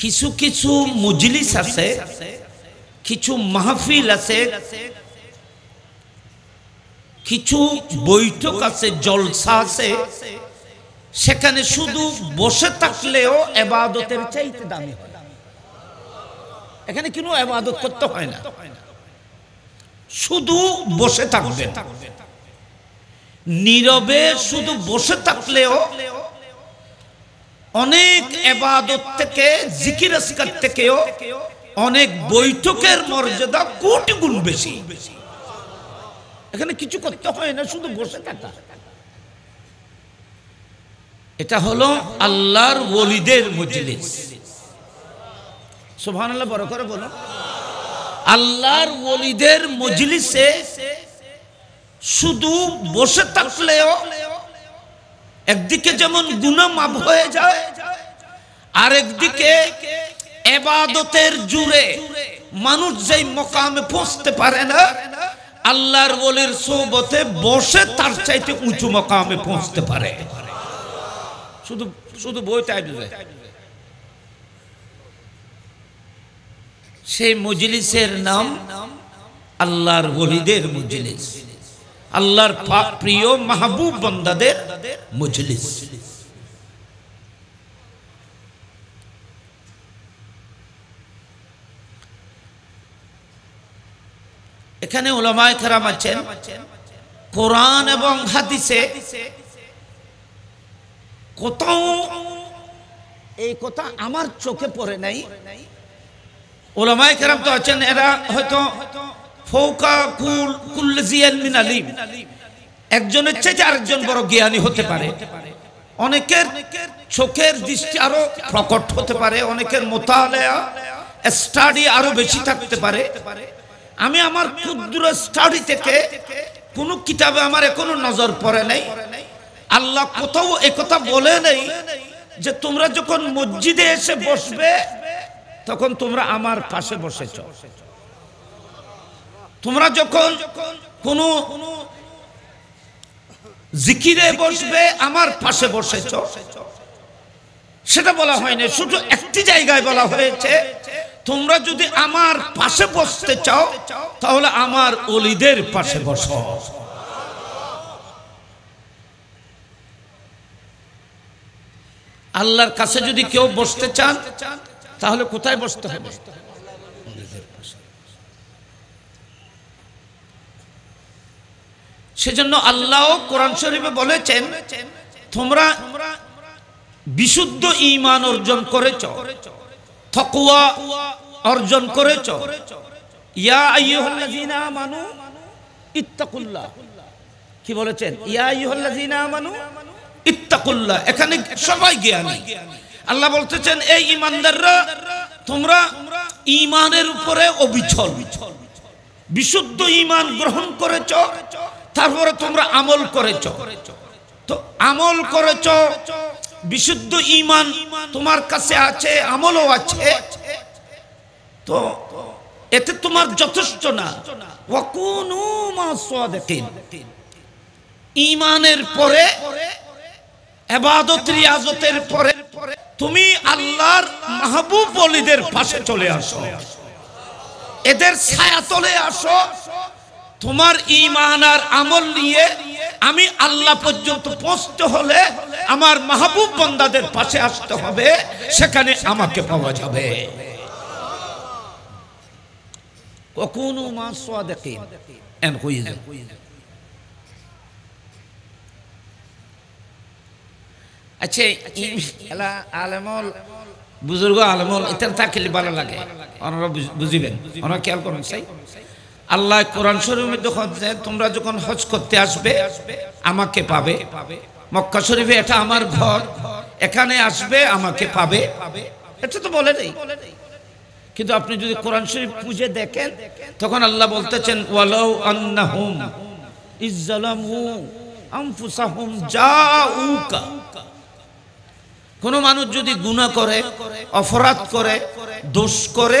কিছু কিছু মজলিস আছে কিছু মাহফিল আছে কিছু বৈঠক আছে জলসা আছে সেখানে শুধু বসে থাকলেও এবাদতের চাইতে দামি হয় এখানে কোনো এবাদত করতে হয় না শুধু বসে থাকবে নীরবে শুধু বসে থাকলেও অনেক এবাদত থেকে জিকির আসকার থেকেও অনেক বৈঠকের মর্যাদা কোটি গুণ বেশি এখানে কিছু করতে হয় না শুধু বসে থাকা এটা হলো আল্লাহর ওলিদের মজলিস সোহান আল্লাহ বড় করে বলো আল্লাহর ওলিদের মজলিসে শুধু বসে থাকলেও একদিকে যেমন গুণা মাপ হয়ে যায় আর একদিকে এবাদতের জুড়ে মানুষ যেই মকামে পৌঁছতে পারে না আল্লাহর বলির সৌবতে বসে তার চাইতে উঁচু মকামে পৌঁছতে পারে শুধু শুধু বইতে বুঝে সেই মজলিসের নাম আল্লাহর বলিদের মজলিস আল্লাহর প্রিয় মাহবুব বন্দাদের মজলিস এখানে ওলামায় খেরাম আছেন কোরআন এবং হাদিসে কোথাও এই কথা আমার চোখে পড়ে নাই ওলামায় খেরাম তো আছেন এরা হয়তো ফৌকা কুল কুল্লে জিয়ান মিন একজনের চেয়ে আরেকজন বড় জ্ঞানী হতে পারে অনেকের চোখের দৃষ্টি আরো প্রকট হতে পারে অনেকের মোতালেয়া স্টাডি আরো বেশি থাকতে পারে আমি আমার ক্ষুদ্র স্টাডি থেকে কোন কিতাবে আমার এখনো নজর পড়ে নাই আল্লাহ কোথাও একথা বলে নেই যে তোমরা যখন মসজিদে এসে বসবে তখন তোমরা আমার পাশে বসেছ তোমরা যখন কোনো জিকিরে বসবে আমার পাশে বসেছ সেটা বলা হয়নি শুধু একটি জায়গায় বলা হয়েছে তোমরা যদি আমার পাশে বসতে চাও তাহলে আমার অলিদের পাশে বস আল্লাহর কাছে যদি কেউ বসতে চান তাহলে কোথায় বসতে হবে সেজন্য আল্লাহ কোরআন শরীফে বলেছেন তোমরা বিশুদ্ধ ইমান অর্জন করেছ থকুয়া অর্জন করেছ ইয়া কি বলেছেন ইয়া এখানে সবাই আল্লাহ বলতেছেন এই ইমানের উপরে বিশুদ্ধ ইমান গ্রহণ করেছ তারপরে তোমরা আমল করেছ তো আমল করেছ বিশুদ্ধ ইমান তোমার কাছে আছে আমলও আছে তো এতে তোমার যথেষ্ট না ইমানের পরে এবাদত রিয়াজতের পরে তুমি আল্লাহর মাহবুব অলিদের পাশে চলে আসো এদের ছায়া তলে আসো তোমার ইমান আর আমল নিয়ে আমি আল্লাহ পর্যন্ত পৌঁছতে হলে আমার মাহবুব বন্দাদের পাশে আসতে হবে সেখানে আমাকে পাওয়া যাবে কখনো মা সোয়া দেখেন এন আচ্ছা বুজুর্গ আলমল এটা থাকলে ভালো লাগে ওনারা বুঝিবেন ওনারা খেয়াল করেন চাই আল্লাহ কোরআন শরীফের যখন তোমরা যখন হজ করতে আসবে আমাকে পাবে মক্কা শরীফে এটা আমার ঘর এখানে আসবে আমাকে পাবে এটা তো বলে নেই কিন্তু আপনি যদি কোরআন শরীফ খুঁজে দেখেন তখন আল্লাহ বলতেছেন ওয়ালাউ আন্নাহুম ইজ্জালামু আনফুসাহুম জাউকা কোন মানুষ যদি গুনাহ করে অপরাধ করে দোষ করে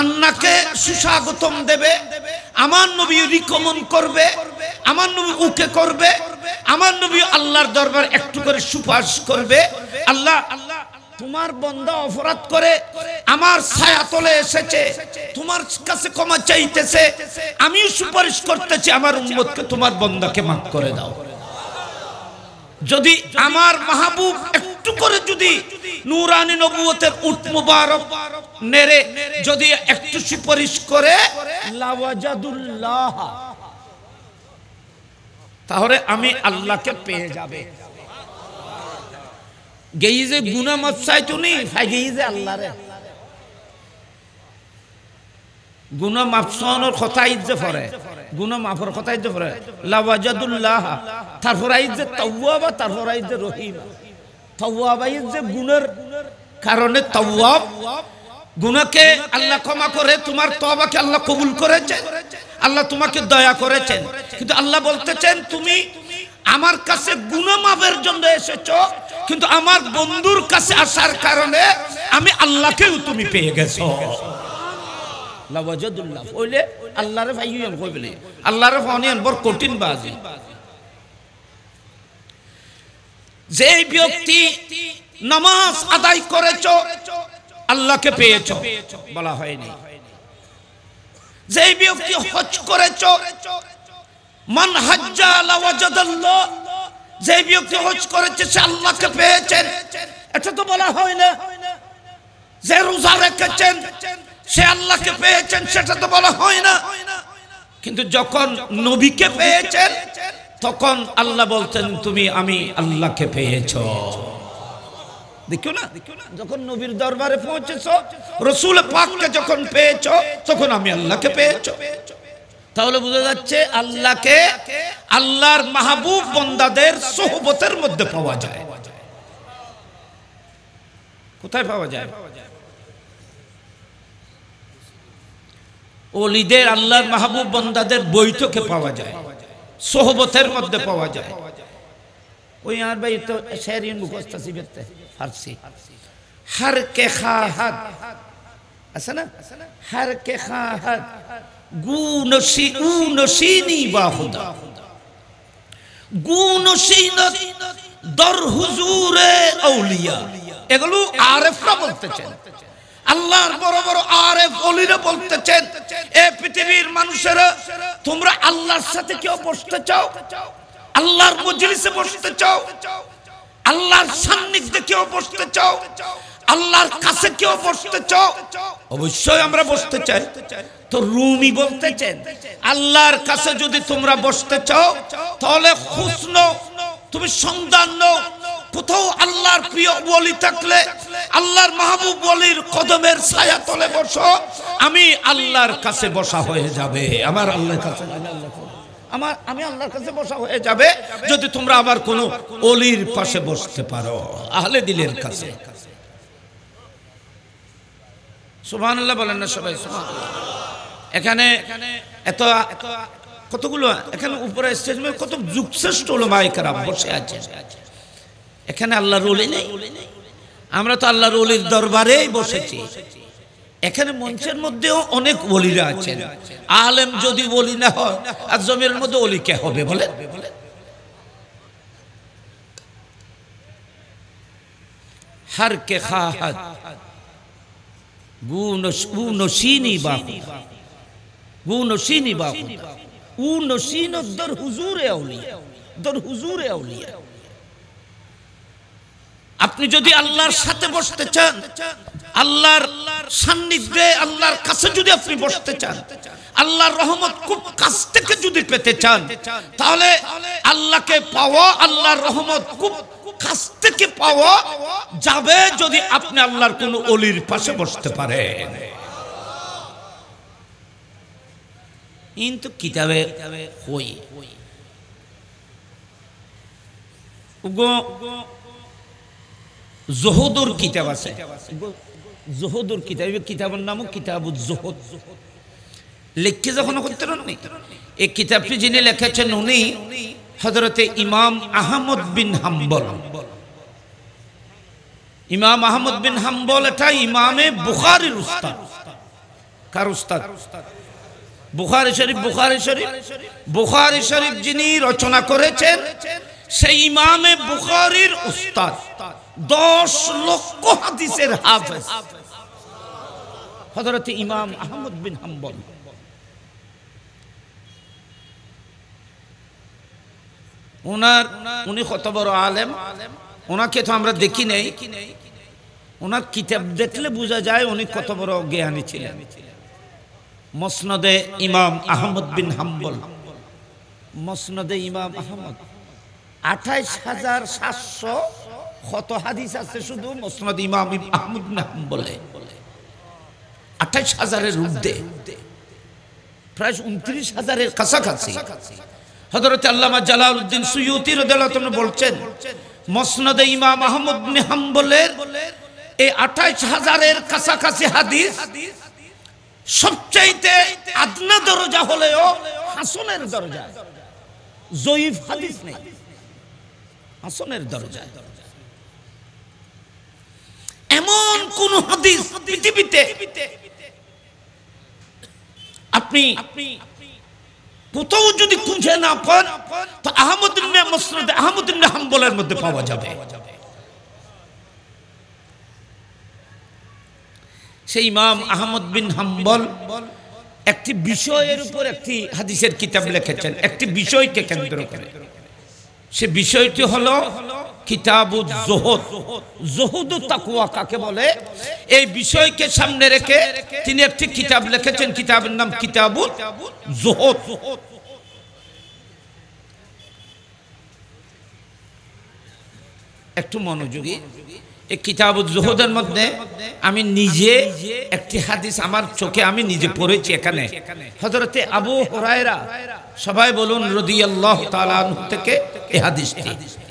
খান্নাকে সুস্বাগতম দেবে আমার নবী রিকমন করবে আমার নবী উকে করবে আমার নবী আল্লাহর দরবার একটু করে সুপারিশ করবে আল্লাহ আল্লাহ তোমার বন্ধ অপরাধ করে আমার ছায়া তলে এসেছে তোমার কাছে ক্ষমা চাইতেছে আমিও সুপারিশ করতেছি আমার উন্মতকে তোমার বন্ধকে মাফ করে দাও যদি আমার মাহবুব একটু করে যদি নুরানি নবুয়তের উট মুবারক নেড়ে যদি একটু সুপারিশ করে লাওয়াজাদুল্লাহ তাহলে আমি আল্লাহকে পেয়ে যাবে গেই যে গুনা মাপ চাইতো নি যে আল্লাহরে গুনা মাপসানোর কথা ইজ্জে পড়ে গুনা মাফর কথা ইজ্জে পড়ে লাওয়াজাদুল্লাহ তারপর ইজ্জে তাওয়াবা তারপর ইজ্জে রহিমা যে গুণের কারণে তওয়াব গুণকে আল্লাহ ক্ষমা করে তোমার তবাকে আল্লাহ কবুল করেছেন আল্লাহ তোমাকে দয়া করেছেন কিন্তু আল্লাহ বলতেছেন তুমি আমার কাছে গুণমাপের জন্য এসেছ কিন্তু আমার বন্ধুর কাছে আসার কারণে আমি আল্লাহকেও তুমি পেয়ে গেছো আল্লাহরে ভাই কইবলে আল্লাহরে ফোন বড় কঠিন বাজি যে ব্যক্তি নামাজ আদায় করেছ আল্লাহকে পেয়েছ বলা হয়নি যে ব্যক্তি হজ করেছ মান হাজ্জাল্লাহ যে ব্যক্তি হজ করেছে সে আল্লাহকে পেয়েছেন এটা তো বলা হয় না যে রোজা রেখেছেন সে আল্লাহকে পেয়েছেন সেটা তো বলা হয় না কিন্তু যখন নবীকে পেয়েছেন তখন আল্লাহ বলতেন তুমি আমি আল্লাহকে পেয়েছ দেখো না যখন নবীর দরবারে পৌঁছেছ রসুল পাককে যখন পেয়েছ তখন আমি আল্লাহকে পেয়েছ তাহলে বোঝা যাচ্ছে আল্লাহকে আল্লাহর মাহবুব বন্দাদের সোহবতের মধ্যে পাওয়া যায় কোথায় পাওয়া যায় অলিদের আল্লাহর মাহবুব বন্দাদের বৈঠকে পাওয়া যায় সোহবতের মধ্যে পাওয়া যায় ওই আর ভাই তো শেরিন মুখস্থ সিবেতে ফার্সি হার কে হাত আছে না হার কে খাহাত গুনসি উনসিনি বা খুদা গুনসিনত দর হুজুরে আউলিয়া এগুলো আরেফরা বলতে চায় আল্লাহর বড় বড় আরে অলিরা বলতেছেন এ পৃথিবীর মানুষেরা তোমরা আল্লাহর সাথে কেউ বসতে চাও আল্লাহর মজলিসে বসতে চাও আল্লাহর সান্নিধ্যে কেউ বসতে চাও আল্লাহর কাছে কেউ বসতে চাও অবশ্যই আমরা বসতে চাই তো রুমি বলতেছেন আল্লাহর কাছে যদি তোমরা বসতে চাও তাহলে খুশন তুমি সন্তান নও কোথাও আল্লাহর প্রিয় বলি থাকলে আল্লাহর মাহবুব বলির কদমের ছায়া তলে বসো আমি আল্লাহর কাছে বসা হয়ে যাবে আমার আল্লাহর কাছে আমার আমি আল্লাহর কাছে বসা হয়ে যাবে যদি তোমরা আবার কোনো অলির পাশে বসতে পারো আহলে দিলের কাছে সুবাহ বলেন না সবাই সুবাহ এখানে এত কতগুলো এখানে উপরে স্টেজ কত যুগশ্রেষ্ঠ ওলামায়ে কেরাম বসে আছে এখানে আল্লাহর ওলি নেই আমরা তো আল্লাহর ওলির দরবারেই বসেছি এখানে মঞ্চের মধ্যেও অনেক ওলিরা আছেন আলেম যদি বলি না হয় আর জমির মধ্যে ওলি কে হবে বলে হার কে খাহাত গুনসিনি বাহু হুজুরে আউলিয়া আপনি যদি আল্লাহর সাথে বসতে চান আল্লাহর সান্নিধ্যে আল্লাহর কাছে যদি আপনি বসতে চান আল্লাহর রহমত খুব কাছ থেকে যদি পেতে চান তাহলে আল্লাহকে পাওয়া আল্লাহর রহমত খুব কাছ থেকে পাওয়া যাবে যদি আপনি আল্লাহর কোন অলির পাশে বসতে পারেন কিন্তু কিতাবে হই গো জহুদুর কিতাব আছে জহুদুর কিতাব কিতাবের নামও কিতাব জহুদ লিখে যখন করতে এই কিতাবটি যিনি লেখেছেন উনি হজরতে ইমাম আহমদ বিন হাম্বল ইমাম আহমদ বিন হাম্বল এটা ইমামে বুখারির উস্তাদ কার উস্তাদ বুখারি শরীফ বুখারি শরীফ বুখারি শরীফ যিনি রচনা করেছেন সেই ইমামে বুখারির উস্তাদ দশ লক্ষ হাদিসের হাফেজ হজরত ইমাম আহমদ বিন হাম্বল ওনার উনি কত বড় আলেম ওনাকে তো আমরা দেখি নেই ওনার কিতাব দেখলে বোঝা যায় উনি কত বড় জ্ঞানী ছিলেন মসনদে ইমাম আহমদ বিন হাম্বল মসনদে ইমাম আহমদ আঠাইশ হাজার সাতশো কত হাদিস আছে শুধু মোসনাদ ইমাম আহমদ নাহম বলে আঠাইশ হাজারের ঊর্ধ্বে প্রায় উনত্রিশ হাজারের কাছাকাছি হজরত আল্লামা জালালউদ্দিন সুয়ুতি রদালতন বলছেন মসনদে ইমাম আহমদ নেহাম্বলের এই আঠাইশ হাজারের কাছাকাছি হাদিস সবচাইতে আদনা দরজা হলেও হাসনের দরজা জয়ীফ হাদিস নেই হাসনের দরজা এমন কোন হাদিস পৃথিবীতে আপনি কোথাও যদি খুঁজে না পান তো আহমদুল্লাহ মসরদ আহমদুল্লাহ হাম্বলের মধ্যে পাওয়া যাবে সেই ইমাম আহমদ বিন হাম্বল একটি বিষয়ের উপর একটি হাদিসের কিতাব লিখেছেন একটি বিষয়কে কেন্দ্র করে সে বিষয়টি হলো কিতাবুজ জোহদ জোহদ তাকুয়া কাকে বলে এই বিষয়কে সামনে রেখে তিনি একটি কিতাব লিখেছেন কিতাবের নাম কিতাবুল জোহদ একটু মনোযোগী এই কিতাব জোহদের মধ্যে আমি নিজে একটি হাদিস আমার চোখে আমি নিজে পড়েছি এখানে হজরতে আবু হরায়রা সবাই বলুন রদি আল্লাহ থেকে এ হাদিসটি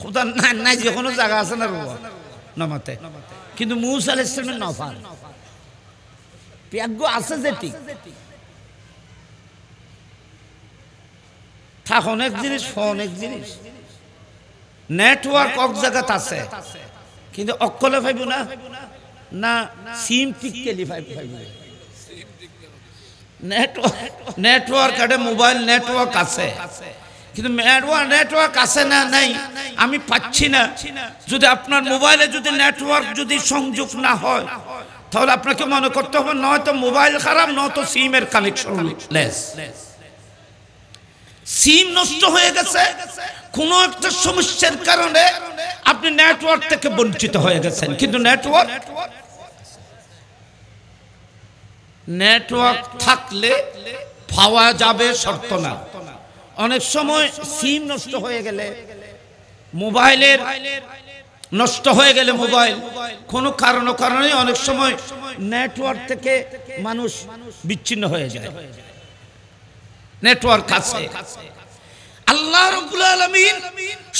খোদার না নাই যে কোনো জায়গা আছে না রোয়া নামাতে কিন্তু মুসাল ইসলামের নফাল প্যাগ্য আছে যেটি থাক অনেক জিনিস অনেক জিনিস নেটওয়ার্ক অক জায়গাত আছে কিন্তু অকলে ফাইব না না সিম টিকেলি ফাইব নেটওয়ার্ক নেটওয়ার্ক একটা মোবাইল নেটওয়ার্ক আছে কিন্তু নেটওয়ার্ক আছে না নাই আমি পাচ্ছি না যদি আপনার মোবাইলে যদি নেটওয়ার্ক যদি সংযোগ না হয় তাহলে আপনাকে মনে করতে হবে নয়তো মোবাইল খারাপ নয়তো সিমের কানেকশন লেস সিম নষ্ট হয়ে গেছে কোন একটা সমস্যার কারণে আপনি নেটওয়ার্ক থেকে বঞ্চিত হয়ে গেছেন কিন্তু নেটওয়ার্ক নেটওয়ার্ক থাকলে পাওয়া যাবে শর্ত না অনেক সময় সিম নষ্ট হয়ে গেলে মোবাইলের নষ্ট হয়ে গেলে মোবাইল কোনো কারণ কারণে অনেক সময় নেটওয়ার্ক থেকে মানুষ বিচ্ছিন্ন হয়ে যায় নেটওয়ার্ক আছে আল্লাহ রব্বুল আলামিন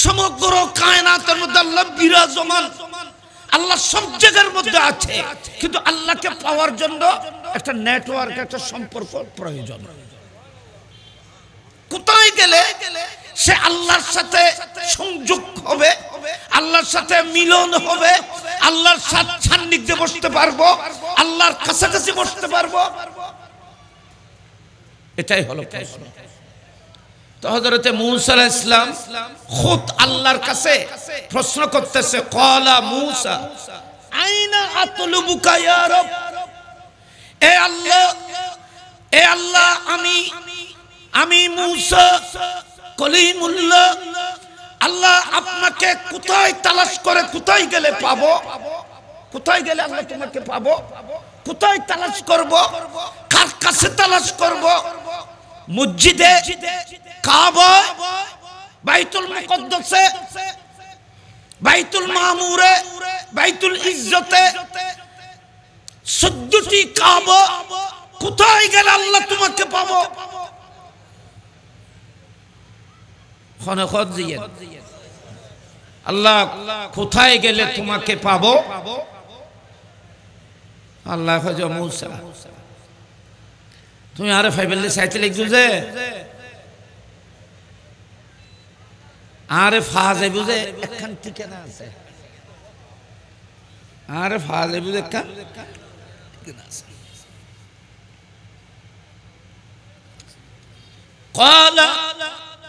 সমগ্র কায়নাতের মধ্যে আল্লাহ বিরাজমান আল্লাহ সব জায়গার মধ্যে আছে কিন্তু আল্লাহকে পাওয়ার জন্য একটা নেটওয়ার্ক একটা সম্পর্ক প্রয়োজন কোথায় গেলে সে আল্লাহর সাথে সংযোগ হবে আল্লাহর সাথে মিলন হবে আল্লাহর সান্নিধ্যে বসতে পারবো আল্লাহর কাছাকাছি বসতে পারবো এটাই হলো প্রশ্ন তো হজরতে মুসা ইসলাম খুদ আল্লাহর কাছে প্রশ্ন করতেছে কলা মুসা আইনা আতলুবুকা ইয়া রব এ আল্লাহ এ আল্লাহ আমি আমি মুসা আল্লাহ আপনাকে কোথায় তালাশ করে কোথায় গেলে পাবো কোথায় গেলে আল্লাহ তোমাকে পাবো কোথায় তালাশ করব কার কাছে তালাশ করব মসজিদে বাইতুল মুকদ্দসে বাইতুল মামুরে বাইতুল ইজ্জতে চোদ্দটি কাবা কোথায় গেলে আল্লাহ তোমাকে পাবো খনখত জিয়েন আল্লাহ কোথায় গেলে তোমাকে পাব আল্লাহ হজ মৌসা তুমি আরে ফাইবেললে সাইতে লিখছো যে আরে ফাজে বুঝে এখান থেকে না আছে আরে ফাজে যাই বুঝে একখান ঠিকানা আছে قال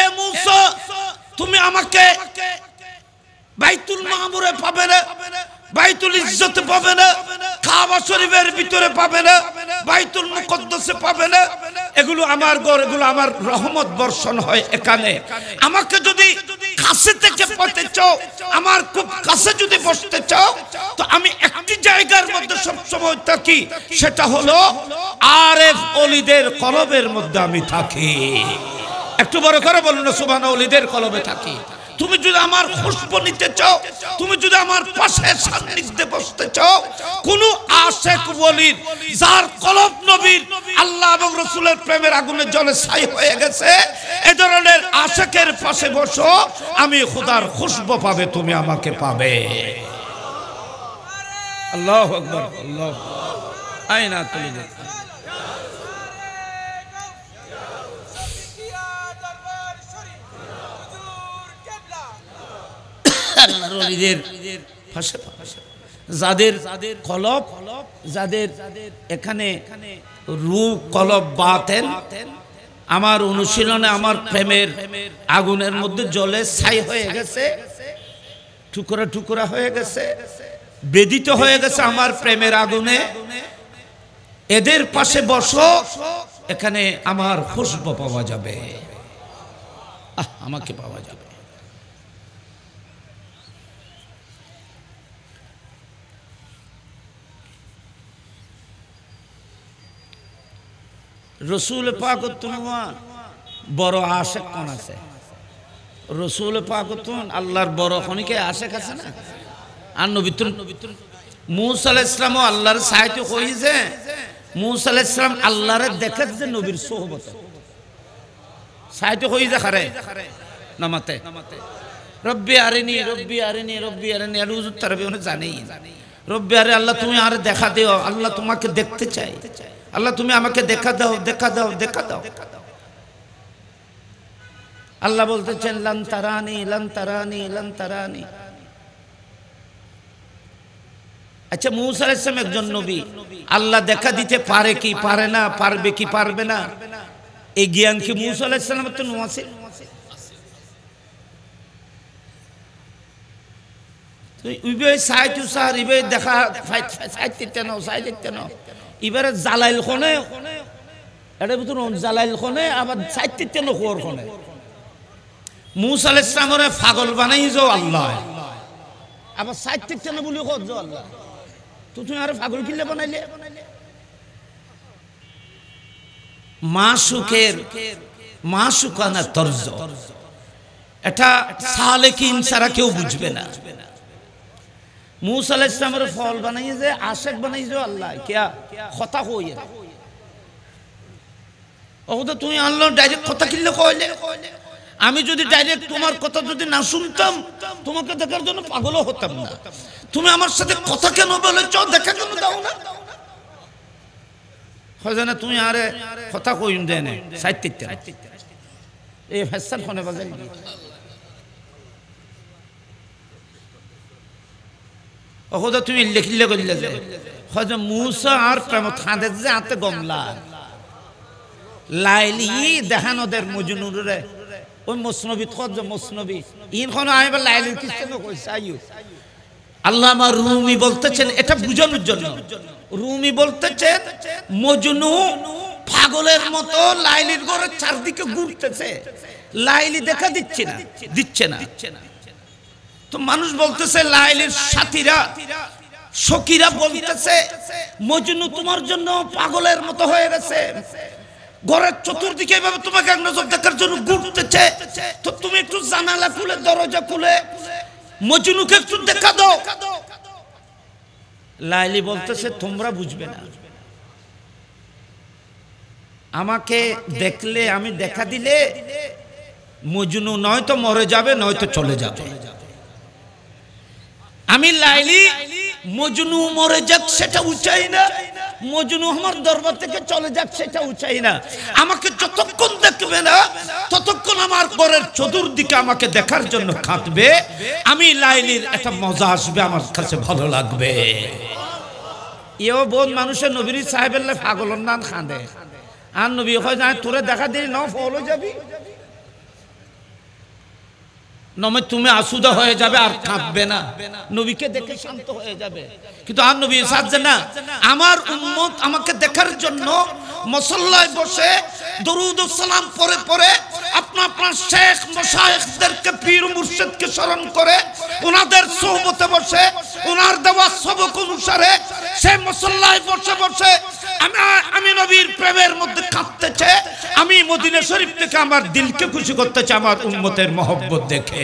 এ মূস তুমি আমাকে বাইতুল মাহমুরে পাবে না বাইতুল ইজ্জতে পাবে না কাবা শরীফের ভিতরে পাবে না বাইতুল মুকদ্দসে পাবে না এগুলো আমার ঘর এগুলো আমার রহমত বর্ষণ হয় এখানে আমাকে যদি কাছে থেকে পেতে চাও আমার খুব কাছে যদি বসতে চাও তো আমি একটি জায়গার মধ্যে সবসময় থাকি সেটা হলো আরএফ অলিদের কলবের মধ্যে আমি থাকি একটু বড় করে বলুন সুবানৌলিদের কলমে থাকি তুমি যদি আমার খুশব নিতে চাও তুমি যদি আমার পাশে সান্নিধ্যে বসতে চাও কোন আশেক বলির যার কলব নবীর আল্লাহ এবং রসুলের প্রেমের আগুনে জলে ছাই হয়ে গেছে এ ধরনের আশেকের পাশে বসো আমি খুদার খুশব পাবে তুমি আমাকে পাবে আল্লাহ আল্লাহ আইনা তুলে আল্লাহর অলিদের ফাঁসে যাদের যাদের এখানে রু বাতেন আমার অনুশীলনে আমার প্রেমের আগুনের মধ্যে জলে ছাই হয়ে গেছে টুকরা টুকরা হয়ে গেছে বেদিত হয়ে গেছে আমার প্রেমের আগুনে এদের পাশে বস এখানে আমার খুশব পাওয়া যাবে আমাকে পাওয়া যাবে রসুল পাকতুন বড় আশেক কোন আছে রসুল পাকতুন আল্লাহর বড় খনিকে আশেক আছে না আর নবিতুন মুসাল ইসলামও আল্লাহর সাহিত্য কই যে মুসাল ইসলাম আল্লাহরে দেখে যে নবীর সোহবত সাহিত্য কই যে খারে নামাতে রব্বি আরেনি রব্বি আরেনি রব্বি আরেনি আর উজুর তারবি জানেই রব্বি আরে আল্লাহ তুমি আর দেখা দিও আল্লাহ তোমাকে দেখতে চাই আল্লাহ তুমি আমাকে দেখা দাও দেখা দাও দেখা দাও আল্লাহ বলতেছেন লান তারানি লান তারানি লান তারানি আচ্ছা মৌসা ইসলাম একজন নবী আল্লাহ দেখা দিতে পারে কি পারে না পারবে কি পারবে না এই জ্ঞান কি মৌসা ইসলামের তো নোয়াছে দেখা ফাইতে নাও সাই দেখতে নাও এবারে জালাইল খনে এটা বুঝুন জালাইল খনে আবার চাইতে নখোর খনে মুস আল ইসলামরে ফাগল বানাই যাও আল্লাহ আবার চাইতে তেন বলি কত যাও আল্লাহ তো তুমি আর ফাগল কিনলে বানাইলে মা সুখের মা সুখানা তর্জ এটা সালেকিন সারা কেউ বুঝবে না মুসা আলাইসলামের ফল বানাইয়ে যে আশেক বানাই আল্লাহ কিয়া কথা কইয়ে ও তো তুমি আল্লাহ ডাইরেক্ট কথা কিনলে কইলে আমি যদি ডাইরেক্ট তোমার কথা যদি না শুনতাম তোমাকে দেখার জন্য পাগলও হতাম না তুমি আমার সাথে কথা কেন বলেছ দেখা কেন দাও না হয় জানে তুমি আরে কথা কইন দেয় না এই ফ্যাশন ফোনে বাজাই অহদা তুমি লেখিলে করলে যে হজম মুসা আর প্রেম হাঁদের যে আতে গমলা লাইলি দেখান মজনুর রে ওই মসনবী খজ মসনবী ইনখন আইবার লাইলির কিছু না কইছে আইও আল্লামা রুমি বলতেছেন এটা বুঝানোর জন্য রুমি বলতেছেন মজনু পাগলের মতো লাইলির ঘরের চারদিকে ঘুরতেছে লাইলি দেখা দিচ্ছে না দিচ্ছে না তো মানুষ বলতেছে লাইলের সাথীরা সখীরা বলতেছে মজনু তোমার জন্য পাগলের মতো হয়ে গেছে ঘরের চতুর্দিকে এভাবে তোমাকে নজর দেখার জন্য ঘুরতেছে তো তুমি একটু জানালা খুলে দরজা খুলে মজনুকে একটু দেখা দাও লাইলি বলতেছে তোমরা বুঝবে না আমাকে দেখলে আমি দেখা দিলে মজনু নয়তো মরে যাবে নয়তো চলে যাবে আমি লাইলি মজনু মরে যাক সেটা উঁচাই না মজনু আমার দরবার থেকে চলে যাক সেটা উঁচাই না আমাকে যতক্ষণ দেখবে না ততক্ষণ আমার ঘরের চতুর্দিকে আমাকে দেখার জন্য খাটবে আমি লাইলির একটা মজা আসবে আমার কাছে ভালো লাগবে এও বোন মানুষের নবীর সাহেবের পাগলের নাম খাঁদে আর নবী হয় না তোরে দেখা দিলি না ফল যাবি নমে তুমি আসুদা হয়ে যাবে আর কাঁদবে না নবীকে দেখে শান্ত হয়ে যাবে কিন্তু আর নবী সাজছে না আমার উম্মত আমাকে দেখার জন্য মসল্লায় বসে দরুদ সালাম পরে পরে আপনা আপনার শেখ মশায়েখদেরকে পীর মুর্শিদকে স্মরণ করে ওনাদের সোহবতে বসে ওনার দেওয়া সবক অনুসারে সে মসল্লায় বসে বসে আমি আমি নবীর প্রেমের মধ্যে কাঁদতেছে আমি মদিনা শরীফ থেকে আমার দিলকে খুশি করতেছে আমার উম্মতের মহব্বত দেখে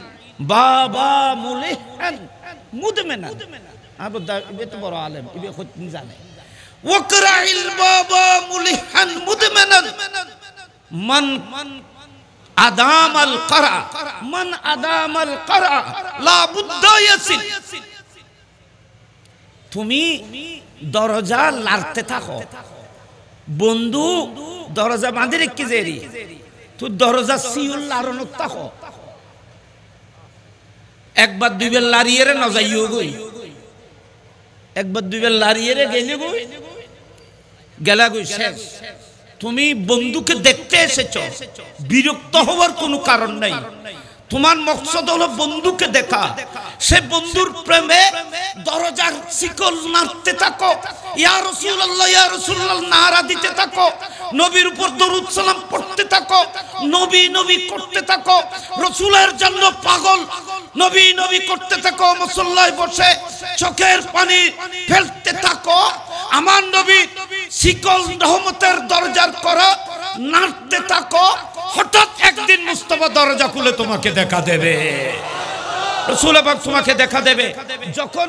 বাবা মুলিহান মুদমেনা আবু তো বড় আলেম ইবে জানে বাবা মুলিহান মুদমেনা মান আদাম আল করা মান আদাম আল করা লা বুদ্দা তুমি দরজা লাড়তে থাকো বন্ধু দরজা বাঁধে রেখে যে তুই দরজা সিউল লাড়ানো থাকো একবার দুইবার লারিয়ে রে নজাইও গই একবার দুইবার লারিয়ে রে গেলে গই গেলা গই শেষ তুমি বন্ধুকে দেখতে এসেছ বিরক্ত হওয়ার কোনো কারণ নাই তোমার মকসদ হলো বন্ধুকে দেখা সে বন্ধুর প্রেমে দরজার শিকল নাড়তে থাকো ইয়া রাসূলুল্লাহ ইয়া রাসূলুল্লাহ নারা দিতে থাকো নবীর উপর দরুদ সালাম পড়তে থাকো নবী নবী করতে থাকো রসুলের জন্য পাগল নবী নবী করতে থাকো মুসল্লায় বসে চোখের পানি ফেলতে থাকো আমার নবী শিকল রহমতের দরজার করা নাড়তে থাকো হঠাৎ একদিন মুস্তফা দরজা খুলে তোমাকে দেখা দেবে সুলেবাক তোমাকে দেখা দেবে যখন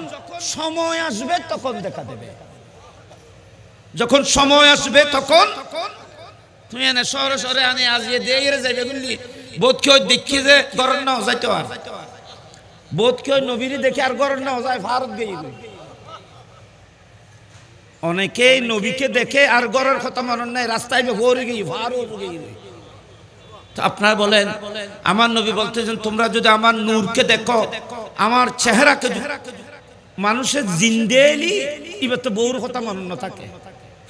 সময় আসবে তখন দেখা দেবে যখন সময় আসবে তখন তুমি এনে সরে সরে আনি আজিয়ে দিয়ে এর যাইবে বুঝলি বোধ কেউ দেখি যে গরম না যাইতে আর বোধ কেউ নবীরে দেখে আর গরম না হজায় ভারত গিয়ে অনেকেই নবীকে দেখে আর গড়ের কথা মরণ নাই রাস্তায় ভরে গেই ভার গেই বলেন আমার নবী বলতেছেন তোমরা যদি আমার নূরকে দেখো আমার চেহারাকে মানুষের জিন্দেলি এবার তো বউর কথা মনন থাকে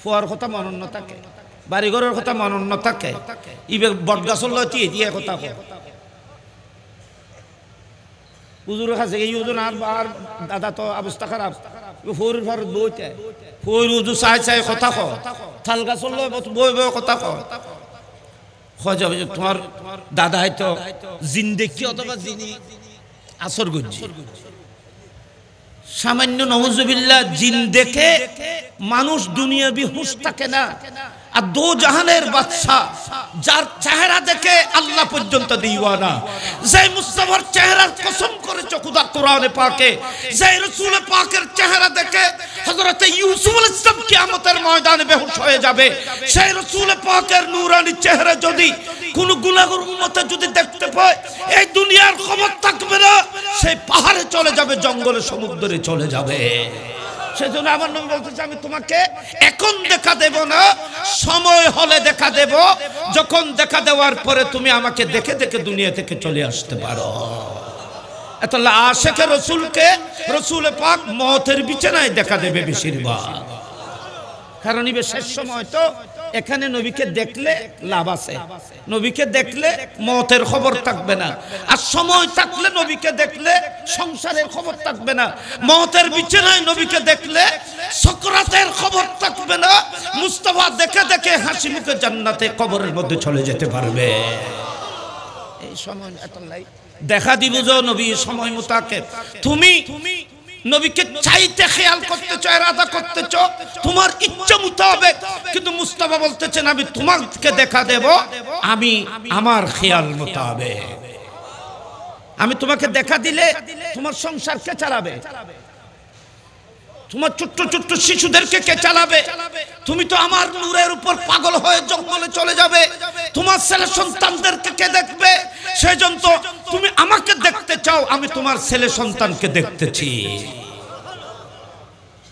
ফুয়ার কথা মনন থাকে বাড়িঘরের কথা মনন থাকে ইবে বটগাছল লতি দিয়ে কথা হুজুরের কাছে এই হুজুর আর দাদা তো অবস্থা খারাপ ফুর ফার বইতে ফুর উজু চাই চাই কথা ক থাল গাছ বই বই কথা ক যাবে যে তোমার দাদা হয়তো জিন দেখি অথবা জিনি আসর গজ্জি সামান্য নবজুবিল্লা জিন দেখে মানুষ দুনিয়া বিহুস থাকে না আর দো জাহানের বাদশাহ যার চেহারা দেখে আল্লাহ পর্যন্ত দিওয়ানা যে মুস্তফার চেহারার কসম করে চকুদা কোরআনে পাকে যে রসুল পাকের চেহারা দেখে হজরত ইউসুফ ইসলাম কিয়ামতের ময়দানে বেহুশ হয়ে যাবে সেই রসুল পাকের নূরানি চেহারা যদি কোন গুনাহর উম্মতে যদি দেখতে পায় এই দুনিয়ার খবর থাকবে না সেই পাহাড়ে চলে যাবে জঙ্গলে সমুদ্রে চলে যাবে সেজন্য আমার নবী বলতেছে আমি তোমাকে এখন দেখা দেব না সময় হলে দেখা দেব যখন দেখা দেওয়ার পরে তুমি আমাকে দেখে দেখে দুনিয়া থেকে চলে আসতে পারো তাহলে আশেখে রসুলকে রসুল পাক মহতের বিছানায় দেখা দেবে বেশিরভাগ কারণ ইবে শেষ সময় তো এখানে নবীকে দেখলে লাভ আছে নবীকে দেখলে মতের খবর থাকবে না আর সময় থাকলে নবীকে দেখলে সংসারের খবর থাকবে না মতের বিছানায় নবীকে দেখলে সকরাতের খবর থাকবে না মুস্তফা দেখে দেখে হাসি মুখে জান্নাতে কবরের মধ্যে চলে যেতে পারবে এই সময় এত নাই দেখা দিব নবী সময় মোতাকে তুমি নবীকে চাইতে খেয়াল করতে চাও এরাদা করতে চো তোমার ইচ্ছা মোতাবেক কিন্তু মুস্তাফা বলতেছেন আমি তোমাকে দেখা দেব আমি আমার খেয়াল মোতাবেক আমি তোমাকে দেখা দিলে তোমার সংসার কে চালাবে তোমার ছোট্ট ছোট্ট শিশুদেরকে কে চালাবে তুমি তো আমার নূরের উপর পাগল হয়ে জঙ্গলে চলে যাবে তোমার ছেলে সন্তানদেরকে কে দেখবে সেজন্য তো তুমি আমাকে দেখতে চাও আমি তোমার ছেলে সন্তানকে দেখতেছি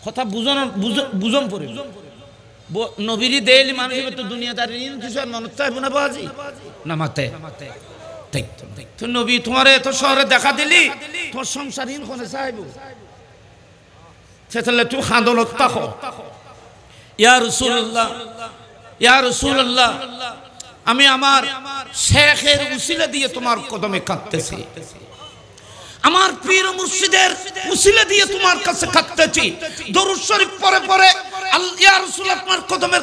কথা বুঝন বুঝন পড়ে নবীরি দেলি মানুষ তো দুনিয়াদারি কিছু আর মনে চাইব না বাজি নামাতে দেখতো দেখতো নবী তোমার এত শহরে দেখা দিলি তোর সংসারহীন কোনে চাইব সেতলে তু খাঁদনত তাহ ইয়া রসুল্লাহ ইয়া রসুল্লাহ আমি আমার শেখের উশিলা দিয়ে তোমার কদমে কাঁদতেছি আমার পীর মুর্শিদের উসিলে দিয়ে তোমার কাছে খাটতেছি দরুদ শরীফ পরে পরে ইয়া রাসূল আপনার কদমের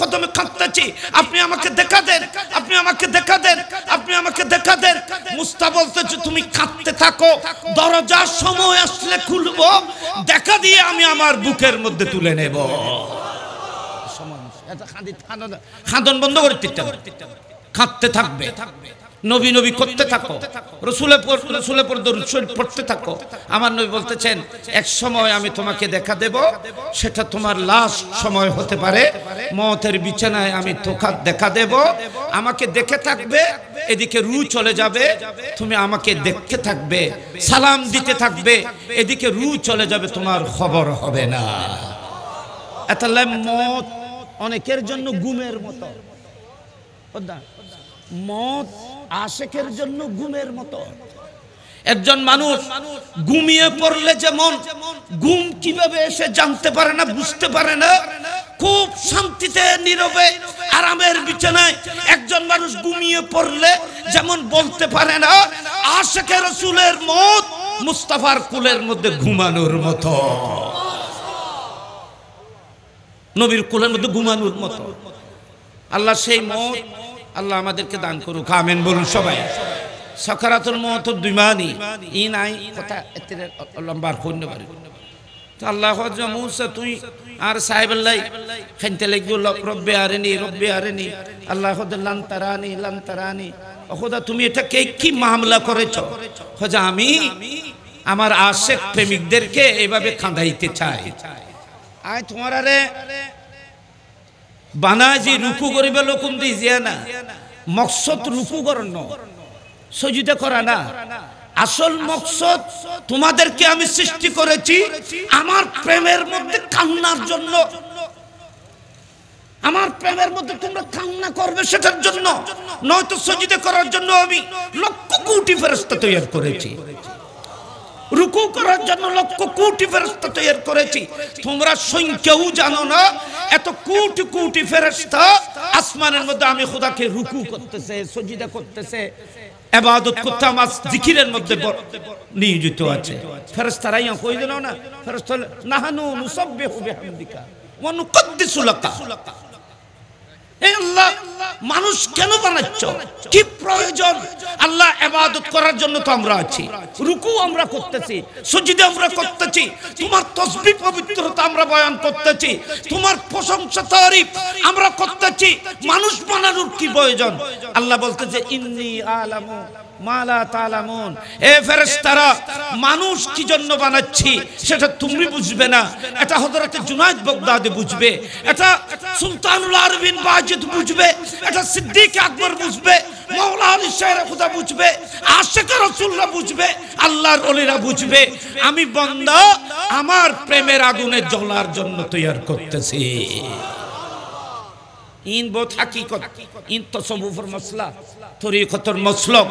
কদমে খাটতেছি আপনি আমাকে দেখা দেন আপনি আমাকে দেখা দেন আপনি আমাকে দেখা দেন মুস্তা বলতেছে তুমি খাটতে থাকো দরজার সময় আসলে খুলবো দেখা দিয়ে আমি আমার বুকের মধ্যে তুলে নেব খাদন বন্ধ করে খাঁদতে থাকবে থাকবে নবী নবী করতে থাকো রসুলে রসুলে পড়তে থাকো আমার নবী বলতেছেন এক সময় আমি তোমাকে দেখা দেব সেটা তোমার লাস্ট সময় হতে পারে মতের বিছানায় আমি তোখা দেখা দেব আমাকে দেখে থাকবে এদিকে রু চলে যাবে তুমি আমাকে দেখতে থাকবে সালাম দিতে থাকবে এদিকে রু চলে যাবে তোমার খবর হবে না তাহলে মত অনেকের জন্য গুমের মতো মত আশেকের জন্য ঘুমের মতো একজন মানুষ ঘুমিয়ে পড়লে যেমন ঘুম কিভাবে এসে জানতে পারে না বুঝতে পারে না খুব শান্তিতে নীরবে আরামের বিছানায় একজন মানুষ ঘুমিয়ে পড়লে যেমন বলতে পারে না আশেকের রসুলের মত মুস্তাফার কুলের মধ্যে ঘুমানোর মতো নবীর কুলের মধ্যে ঘুমানোর মতো আল্লাহ সেই মত আল্লাহ আমাদেরকে দান করুক আমেন বলুন সবাই সকারাতুল মত দুই মানি ই নাই কথা লম্বার কন্য পারি তো আল্লাহ মুসা তুই আর সাহেব আল্লাহ খাইতে লাগবো রব্বে আরেনি রব্বে আরেনি আল্লাহ লান তারানি লান তারানি খোদা তুমি কে কি মামলা করেছো খোঁজা আমি আমার আশেক প্রেমিকদেরকে এভাবে খাঁদাইতে চাই আয় তোমার আরে বানাজি যে রুকু করিবে লোকুম দি জিয়া না মকসদ রুকু করণ সজিতে করা না আসল মকসদ তোমাদেরকে আমি সৃষ্টি করেছি আমার প্রেমের মধ্যে কান্নার জন্য আমার প্রেমের মধ্যে তোমরা কান্না করবে সেটার জন্য নয়তো সজিতে করার জন্য আমি লক্ষ কোটি ফেরস্তা তৈরি করেছি রুকু করার জন্য লক্ষ কোটি ফেরস্তা তৈরি করেছি তোমরা সংখ্যাও জানো না এত কোটি কোটি ফেরস্তা আসমানের মধ্যে আমি খোদাকে রুকু করতেছে সজিদা করতেছে এবাদত আমার মধ্যে নিয়োজিত আছে কই দিল না মানুষ কেন বানাচ্ছ কি প্রয়োজন আল্লাহ এবাদত করার জন্য তো আমরা আছি রুকু আমরা করতেছি সজিদে আমরা করতেছি তোমার তসবি পবিত্রতা আমরা বয়ান করতেছি তোমার প্রশংসা তারিফ আমরা করতেছি মানুষ বানানোর কি প্রয়োজন আল্লাহ বলতেছে ইন্নি আলামু মালা মানুষ কি জন্য বানাচ্ছি সেটা তুমি বুঝবে না এটা জুনাইদ বুঝবে এটা বুঝবে সিদ্দিক আকবর বুঝবে বুঝবে রসুলরা বুঝবে আল্লাহর অলিরা বুঝবে আমি বন্ধ আমার প্রেমের আগুনে জলার জন্য তৈয়ার করতেছি ইন বোধ কথা ইন সমুফর মশলা তরিকতর মসলক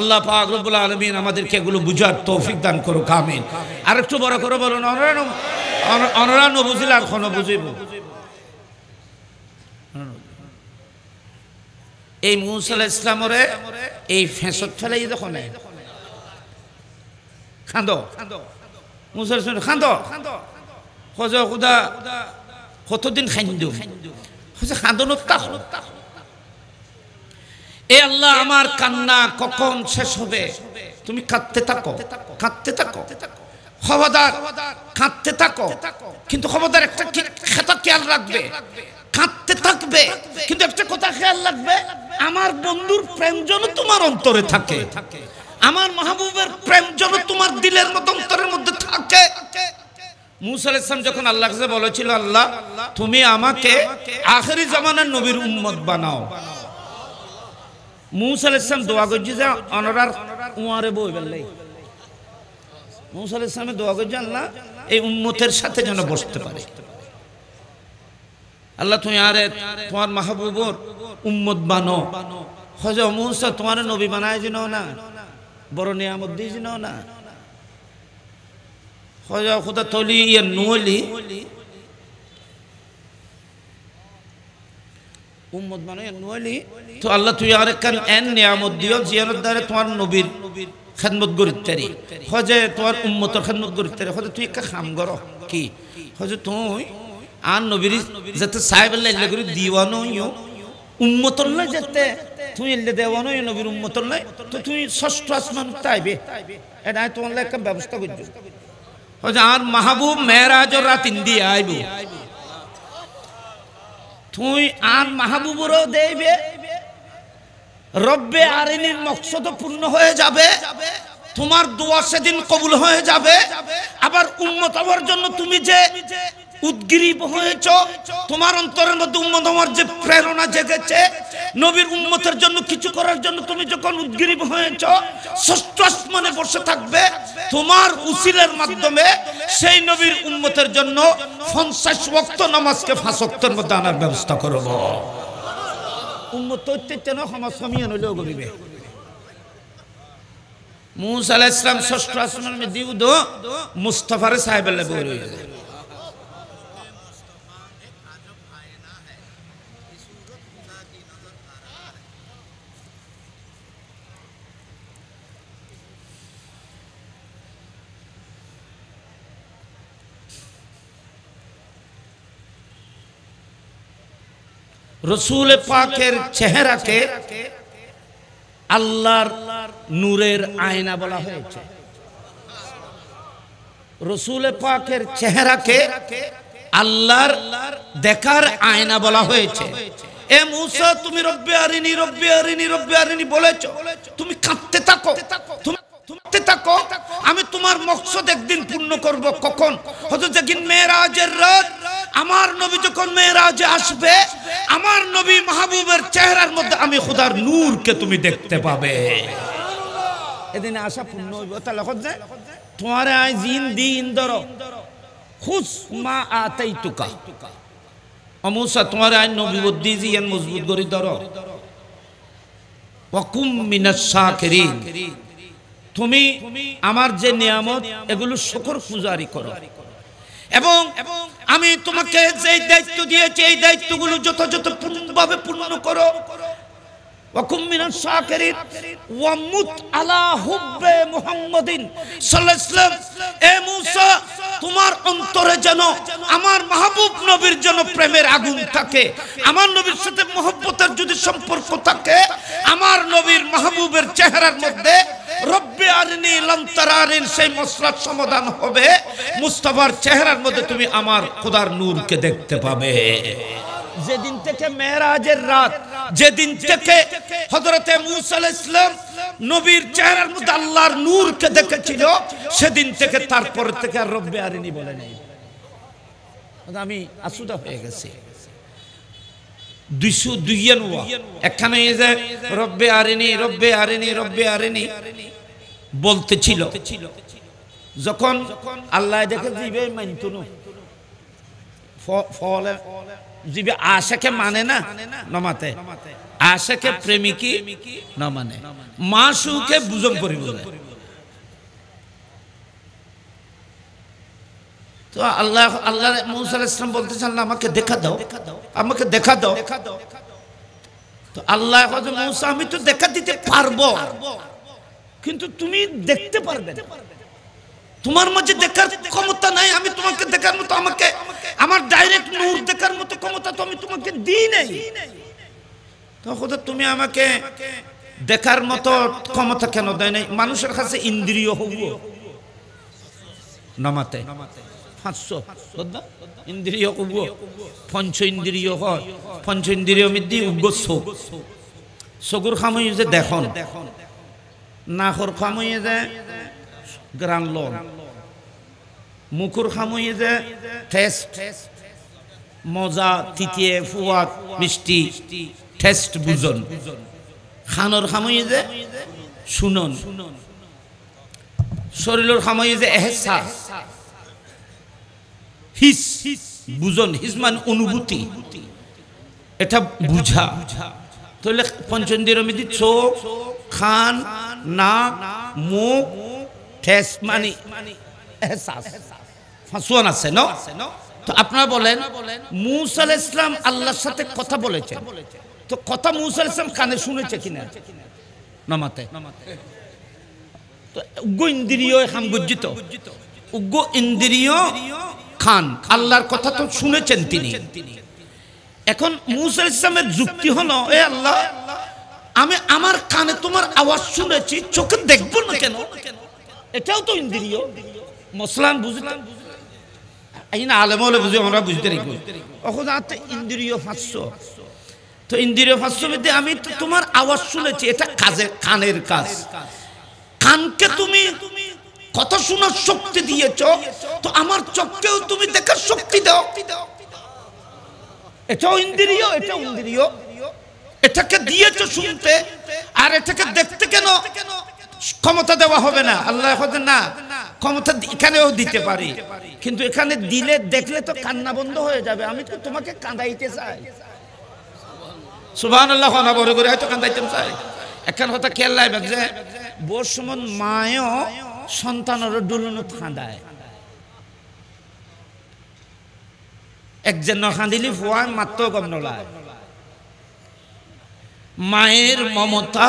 আল্লাহ পাক রব্বুল আমাদেরকে এগুলো বুঝার তৌফিক দান করুক আমিন আর একটু বড় করে বলুন অনরানো অনরানো বুঝিল আর কোনো বুঝিব এই মুসাল ইসলামরে এই ফেঁসত ফেলাই দেখো নাই খান্দ মুসাল খান্দ হজ খুদা কতদিন খাইন্দু হজে খান্দন তাহ এ আল্লাহ আমার কান্না কখন শেষ হবে তুমি কাঁদতে থাকো কাঁদতে থাকো খবরদার কাঁদতে থাকো কিন্তু খবরদার একটা খেতা খেয়াল রাখবে কাঁদতে থাকবে কিন্তু একটা কথা খেয়াল রাখবে আমার বন্ধুর প্রেম যেন তোমার অন্তরে থাকে আমার মাহবুবের প্রেম যেন তোমার দিলের মতো অন্তরের মধ্যে থাকে মুসা ইসলাম যখন আল্লাহ বলেছিল আল্লাহ তুমি আমাকে আখেরি জামানের নবীর উম্মত বানাও মুসা ইসলাম দোয়া করছি যে অনরার উঁয়ারে বই বেলাই মুসা ইসলামে দোয়া করছি আল্লাহ এই উম্মতের সাথে যেন বসতে পারে আল্লাহ তুমি আরে তোমার মাহবুবর উম্মত বানো হজ মুসা তোমার নবী বানায় যেন না বড় নিয়ামত দিয়ে যেন না হজ খুদা তলি ইয়ে নুলি উম্মত মানে নুয়ালি তো আল্লাহ তুই আর একখান এন নিয়ামত দিও জিয়ারত দ্বারা তোমার নবীর খেদমত গরিত্তারি হজে তোমার উম্মতর খেদমত গরিত্তারি হজে তুই একটা খাম গর কি হজে তুই আর নবীর যাতে সাহেব আল্লাহ এল্লা করে দিওয়ানো ইয়ো উম্মতর লাই যাতে তুই এল্লে দেওয়ানো ইয়ো নবীর উম্মতর লাই তো তুই ষষ্ঠ আসমান তাইবে এটা তোমার একটা ব্যবস্থা করছো হজে আর মাহবুব মেয়েরাজ রাত ইন্দি আইবু তুই আর মাহবুবুরও দেবে রব্বে আরিনীর মকসদ পূর্ণ হয়ে যাবে তোমার দোয়া সেদিন কবুল হয়ে যাবে আবার উন্মত হওয়ার জন্য তুমি যে উদ্গ্রীব হয়েছ তোমার অন্তরের মধ্যে উন্মত হওয়ার যে প্রেরণা জেগেছে নবীর উন্মতের জন্য কিছু করার জন্য তুমি যখন উদ্গ্রীব হয়েছ ষষ্ঠ আসমানে বসে থাকবে তোমার উসিলের মাধ্যমে সেই নবীর উন্মতের জন্য পঞ্চাশ ভক্ত নামাজকে ফাঁসক্তের মধ্যে আনার ব্যবস্থা করব উন্মত যেন সমাজ সমিয়ে নইলেও গরিবে মুসা আলাহ ইসলাম ষষ্ঠ আসনের মেদিউদ মুস্তফারে সাহেব আল্লাহ বই রয়ে যায় রসুল পাকের চেহারাকে আল্লাহর নূরের আয়না বলা হয়েছে রসুল পাকের চেহারাকে আল্লাহর দেখার আয়না বলা হয়েছে এ মুসা তুমি রব্বে আরিনি রব্বে আরিনি রব্বে আরিনি বলেছো তুমি কাঁদতে থাকো তুমি করতে থাকো আমি তোমার মকসদ একদিন পূর্ণ করব কখন হতো যেদিন মেয়েরাজের রথ আমার নবী যখন মেয়েরাজে আসবে আমার নবী মাহবুবের চেহারার মধ্যে আমি খুদার নূরকে তুমি দেখতে পাবে এদিন আশা পূর্ণ হইব তাহলে যে তোমার জিন দিন ইন্দর খুশ মা আতাই তুকা অমুসা তোমার আই নবী বুদ্ধি জিয়ান মজবুত করি ধরো ওকুম মিনাস শাকিরিন তুমি আমার যে নিয়ামত এগুলো শকর পূজারি করো এবং আমি তোমাকে যে দায়িত্ব দিয়েছি এই দায়িত্বগুলো যথাযথ পূর্ণভাবে পূর্ণ করো তোমার অন্তরে যেন আমার মাহবুব নবীর জন্য প্রেমের আগুন থাকে আমার নবীর সাথে মহব্বতের যদি সম্পর্ক থাকে আমার নবীর মাহবুবের চেহারার মধ্যে সেই মশলার সমাধান হবে মুস্তফার চেহারার মধ্যে তুমি আমার খোদার নূরকে দেখতে পাবে যেদিন থেকে মেয়েরাজের রাত যেদিন থেকে হজরতে মুসাল ইসলাম নবীর চেহারার মধ্যে আল্লাহর নূরকে দেখেছিল সেদিন থেকে তারপর থেকে আর রব্বে আরিনি বলে নেই আচ্ছা, আমি আসুদা হয়ে গেছি দুইশো একখানে এই যে রব্বে আরেনি রব্বে আরেনি রব্বে আরেনি বলতেছিল যখন আল্লাহ দেখে দিবে মানতুন ফলে যদি আশাকে মানে না নমাতে আশাকে প্রেমিকি ন মানে মাসুকে বুঝম করিব তো আল্লাহ আল্লাহ মৌসা ইসলাম বলতে চান না আমাকে দেখা দাও আমাকে দেখা দাও তো আল্লাহ মৌসা আমি তো দেখা দিতে পারবো কিন্তু তুমি দেখতে পারবে না তোমার মাঝে দেখার ক্ষমতা নাই আমি তোমাকে দেখার মতো আমাকে আমার ডাইরেক্ট নূর দেখার মতো ক্ষমতা তো আমি তোমাকে দিই নাই তখন তুমি আমাকে দেখার মতো ক্ষমতা কেন দেয় নাই মানুষের কাছে ইন্দ্রিয় হব নমাতে হয় দেখন নাহর খামুই যে গ্রাং লোন মুখুর খামুই যে টেস্ট মজা তিতিয়ে ফুয়াত মিষ্টি টেস্ট বুজন খানোর খামুই যে শুনন শরীরের খামুই যে এহসা হিস বুজন হিস মান অনুভূতি এটা বুঝা তাহলে পঞ্চন্দির মিদি চোখ খান না মুখ ঠেস মানি ফাঁসুয়ান আছে ন তো আপনারা বলেন মুসাল ইসলাম আল্লাহর সাথে কথা বলেছে তো কথা মুসাল ইসলাম কানে শুনেছে কিনা নমাতে উগ্র ইন্দ্রিয় খান উগ্র ইন্দ্রিয় খান আল্লাহর কথা তো শুনেছেন তিনি এখন মুসাল ইসলামের যুক্তি হলো এ আল্লাহ আমি আমার কানে তোমার আওয়াজ শুনেছি চোখে দেখবো না কেন এটাও তো ইন্দ্রিয় মশলান বুঝলাম এই না আলেম হলে বুঝি আমরা বুঝতে রেখো ইন্দ্রিয় তো ইন্দ্রিয় ফাঁসশো আমি তোমার আওয়াজ শুনেছি এটা কাজে কানের কাজ কানকে তুমি কথা শোনার শক্তি দিয়েছ তো আমার চোখকেও তুমি দেখার শক্তি দাও এটাও ইন্দ্রিয় এটা ইন্দ্রিয় এটাকে দিয়েছ শুনতে আর এটাকে দেখতে কেন ক্ষমতা দেওয়া হবে না আল্লাহ হতে না ক্ষমতা এখানেও দিতে পারি কিন্তু এখানে দিলে দেখলে তো কান্না বন্ধ হয়ে যাবে আমি তো তোমাকে কাঁদাইতে চাই সুবাহান আল্লাহ বড় করে হয়তো কান্দাইতে চাই একখান কথা খেয়াল লাগবে যে বসমন মায়ও সন্তানের ডুলুনো খাঁদায় একজন নখাঁদিলি ফুয়ান মাত্র গম নলায় মায়ের মমতা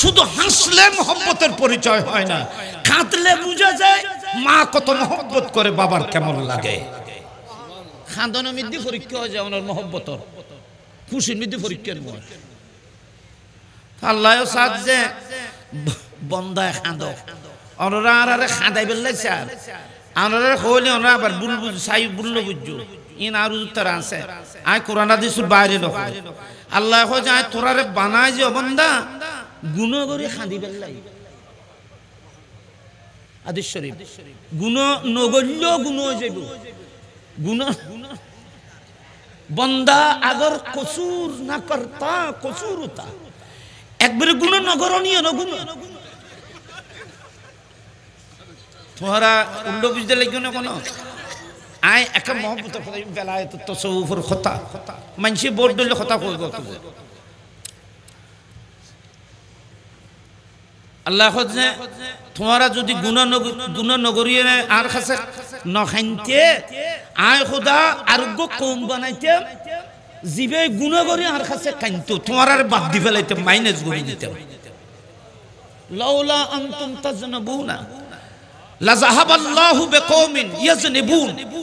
শুধু হাসলে মহব্বতের পরিচয় হয় না কাঁদলে বুঝা যায় মা কত মহব্বত করে বাবার কেমন লাগে খাঁদন মৃদ্ধি পরীক্ষা হয়ে যায় ওনার মহব্বত খুশির মৃদ্ধি পরীক্ষার নয় আল্লাহ সাজ যে বন্দায় খাঁদ অনরা আর আরে খাঁদাই স্যার হইলে অনরা আবার সাই বুঝু ইন আর উত্তর আছে আয় কোরআন দিছু বাইরে লোক আল্লাহ যে আয় তোরারে বানায় যে বন্দা গুণ করে খাঁদি আদেশ শরীফ গুণ নগল্য গুণ গুণ বন্দা আগর কসুর না কর্তা কসুর একবারে গুণ নগরণীয় নগুণ তোহারা উল্ড বুঝতে লাগবে না কোনো আয় একটা মহব্বত কথা বেলায় তো তসৌফুর কথা মানুষে বোর্ড কথা কইব আল্লাহ যে তোমারা যদি গুণা আর কাছে নখাইতে আয় খোদা আরোগ্য কম বানাইতে জীবে গুণগরি আর কাছে কাইনতো তোমার আর বাদ দি ফেলাইতে মাইনাস করে দিতে লাউলা বিকওমিন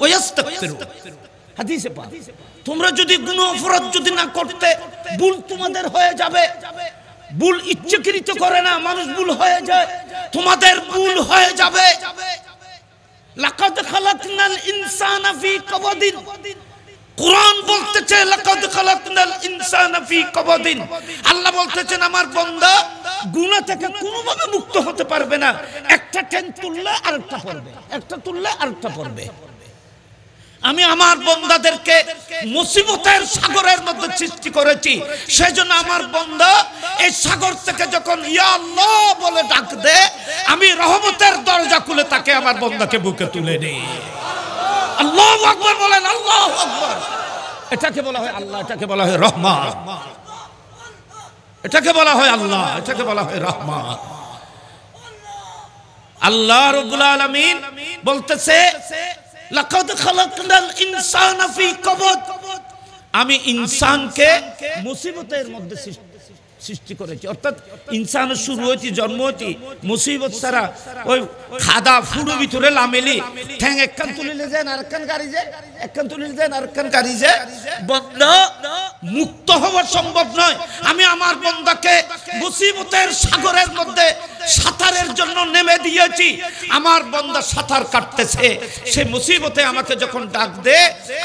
ওয়া হাদিসে তোমরা যদি গুণ অপরাধ যদি না করতে ভুল তোমাদের হয়ে যাবে ভুল ইচ্ছাকৃত করে না মানুষ ভুল হয়ে যায় তোমাদের ভুল হয়ে যাবে লাকাদ খালাকনাল ইনসানা ফি কাবাদিন কোরআন বলতেছে লাকাদ খালাকনাল ইনসানা ফি কাবাদিন আল্লাহ বলতেছেন আমার বান্দা গুনাহ থেকে কোনোভাবে মুক্ত হতে পারবে না একটা টেন তুললে আরেকটা পড়বে একটা তুললে আরেকটা পড়বে আমি আমার বন্দাদেরকে মুসিবতের সাগরের মধ্যে সৃষ্টি করেছি সেজন্য আমার বন্দা এই সাগর থেকে যখন আল্লাহ বলে ডাক দে আমি রহমতের দরজা খুলে তাকে আমার বন্দাকে বুকে তুলে নি আল্লাহ আকবর বলেন আল্লাহ আকবর এটাকে বলা হয় আল্লাহ এটাকে বলা হয় রহমান এটাকে বলা হয় আল্লাহ এটাকে বলা হয় রহমান আল্লাহ রবুল আলমিন বলতেছে লাকাদ খালাকনাল ইনসানা ফি কবদ আমি ইনসানকে মুসিবতের মধ্যে সৃষ্টি সৃষ্টি করেছে অর্থাৎ ইনসানের শুরু হইতে জন্ম হইতে মুসিবত সারা ওই খাদা ফুড়ো ভিতরে লামেলি ঠ্যাং একখান তুলিলে যায় আর একখান গাড়ি যে একখান তুলিলে যায় আর একখান গাড়ি যে বন্ধ মুক্ত হওয়া সম্ভব নয় আমি আমার বন্ধাকে মুসিবতের সাগরের মধ্যে সাঁতারের জন্য নেমে দিয়েছি আমার বন্ধা সাঁতার কাটতেছে সে মুসিবতে আমাকে যখন ডাক দে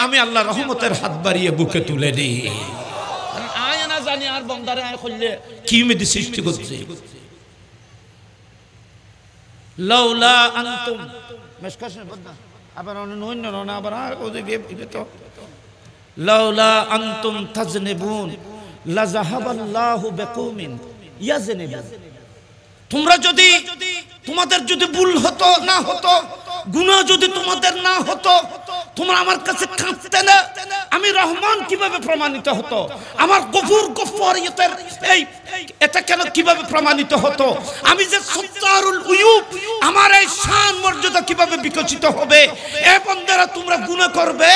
আমি আল্লাহ রহমতের হাত বাড়িয়ে বুকে তুলে নিই জানি আর বন্দারে আয় করলে কি মেদি সৃষ্টি করছে লাউলা আনতুম আবার অন্য অন্য আবার তো লাউলা আনতুম বিকুমিন তোমরা যদি তোমাদের যদি ভুল হতো না হতো গুণা যদি তোমাদের না হতো তোমরা আমার কাছে কাঁদতে না আমি রহমান কিভাবে প্রমাণিত হতো আমার গফুর গফরিয়তের এই এটা কেন কিভাবে প্রমাণিত হতো আমি যে সত্তারুল উয়ুব আমার এই শান মর্যাদা কিভাবে বিকশিত হবে এ বন্দেরা তোমরা গুণা করবে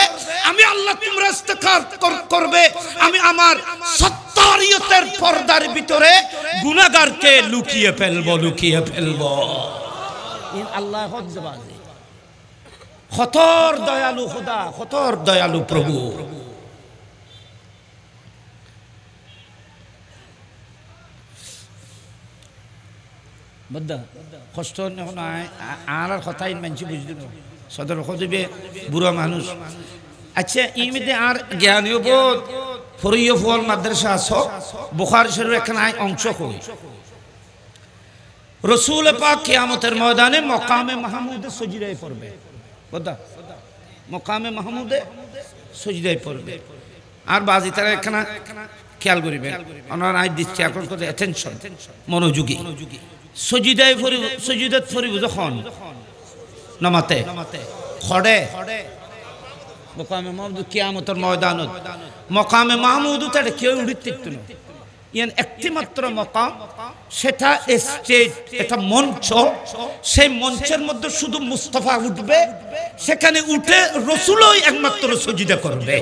আমি আল্লাহ তোমরা ইস্তেকার করবে আমি আমার সত্তারিয়তের পর্দার ভিতরে গুণাগারকে লুকিয়ে ফেলবো লুকিয়ে ফেলবো ইন কষ্ট আর কথাই মানছি বুঝলি সদর বুড়ো মানুষ আচ্ছা ইমিতে আর জ্ঞানীয় বোধ ফরিয় ফল মাদ্রাসা আস বুখার শরীর অংশ কই রসুল পাক কিয়ামতের ময়দানে মকামে মাহমুদে সজিদাই পড়বে বোধা মকামে মাহমুদে সজিদাই পড়বে আর বাজি তারা এখানে খেয়াল করিবেন ওনার আয় দিচ্ছে এখন করে অ্যাটেনশন মনোযোগী সজিদাই ফরিব সজিদাত ফরিব যখন নামাতে খড়ে মকামে মাহমুদ কিয়ামতের ময়দানত মকামে মাহমুদ তার কেউ উড়িত না ইয়ান একটিমাত্র মকাম সেটা স্টেজ এটা মঞ্চ সেই মঞ্চের মধ্যে শুধু মুস্তফা উঠবে সেখানে উঠে রসুলই একমাত্র সজিদা করবে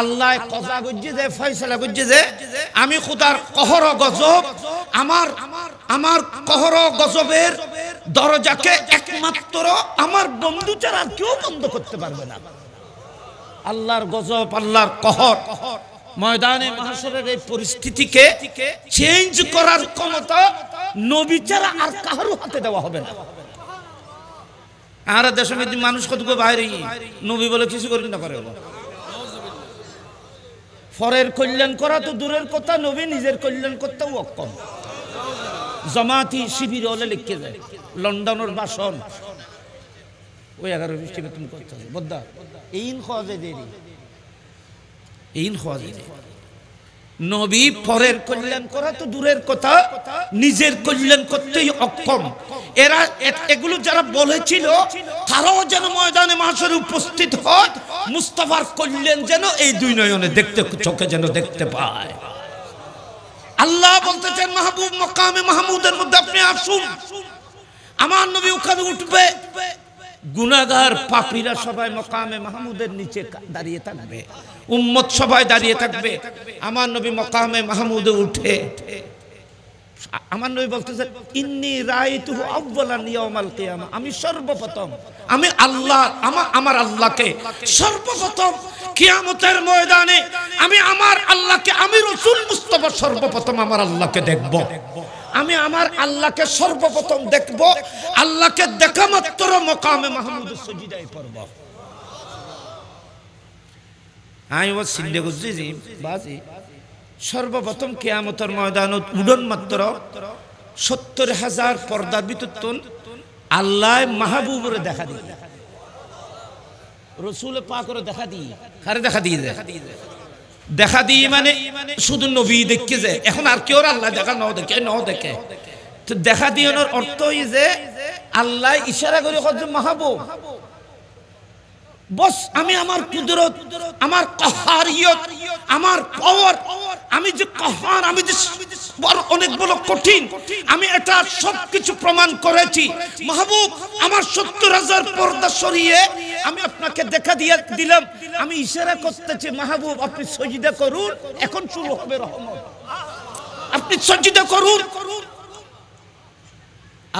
আল্লাহ কথা করছে যে ফয়সলা করছে যে আমি খুদার কহর গজব আমার আমার কহর গজবের দরজাকে একমাত্র আমার বন্ধু ছাড়া কেউ বন্ধ করতে পারবে না আল্লাহর গজব আল্লাহর কহর কহর ময়দানে মহাসরের এই পরিস্থিতিকে চেঞ্জ করার ক্ষমতা নবী আর কারো হাতে দেওয়া হবে না আর দেশের মধ্যে মানুষ কতগুলো বাইরে নবী বলে কিছু করি না করে ফরের কল্যাণ করা তো দূরের কথা নবী নিজের কল্যাণ করতেও অক্ষম জমাতি শিবির হলে লিখে যায় লন্ডনের বাসন ওই এগারো বৃষ্টি তুমি করতে হবে বদ্দা এই খাওয়া যায় দেরি নবী পরের কল্যাণ করা তো দূরের কথা নিজের কল্যাণ করতেই অক্ষম এরা এগুলো যারা বলেছিল তারাও যেন ময়দানে মাসের উপস্থিত হয় মুস্তফার কল্যাণ যেন এই দুই নয়নে দেখতে চোখে যেন দেখতে পায় আল্লাহ বলতে চান মাহবুব মকামে মাহমুদের মধ্যে আপনি আসুন আমার নবী ওখানে উঠবে গুনাগার পাপিরা সবাই মকামে মাহমুদের নিচে দাঁড়িয়ে থাকবে উম্মত সবাই দাঁড়িয়ে থাকবে আমার নবী মকামে মাহমুদে উঠে আমার নবী বলতেছে ইন্নি আমি সর্বপ্রথম আমি আল্লাহ আমার আমার আল্লাহকে সর্বপ্রথম কিয়ামতের ময়দানে আমি আমার আল্লাহকে আমি রাসূল সর্বপ্রথম আমার আল্লাহকে দেখব আমি আমার আল্লাহকে সর্বপ্রথম দেখব আল্লাহকে দেখা মাত্র মকামে মাহমুদ সজিদায় পড়ব আমি ও চিন্তা করছি বাজি সর্বপ্রথম কেয়ামতর ময়দানত উডন মাত্র সত্তর হাজার পর্দার বিতর্তন আল্লাহ মাহবুবরে দেখা দিই রসুল পাকরে দেখা দিই কারে দেখা দিয়ে দেখা দিই মানে শুধু নবী দেখে যে এখন আর কেউ আল্লাহ দেখা ন দেখে ন দেখে তো দেখা দিয়ে অর্থ হই যে আল্লাহ ইশারা করে কত মাহবুব বস আমি আমার কুদরত আমার কহারিয়ত আমার পাওয়ার আমি যে কহার আমি যে অনেক বড় কঠিন আমি এটা সবকিছু প্রমাণ করেছি মাহবুব আমার সত্তর হাজার পর্দা সরিয়ে আমি আপনাকে দেখা দিয়ে দিলাম আমি ইশারা করতেছি মাহবুব আপনি সজিদা করুন এখন শুরু হবে রহমত আপনি সজিদা করুন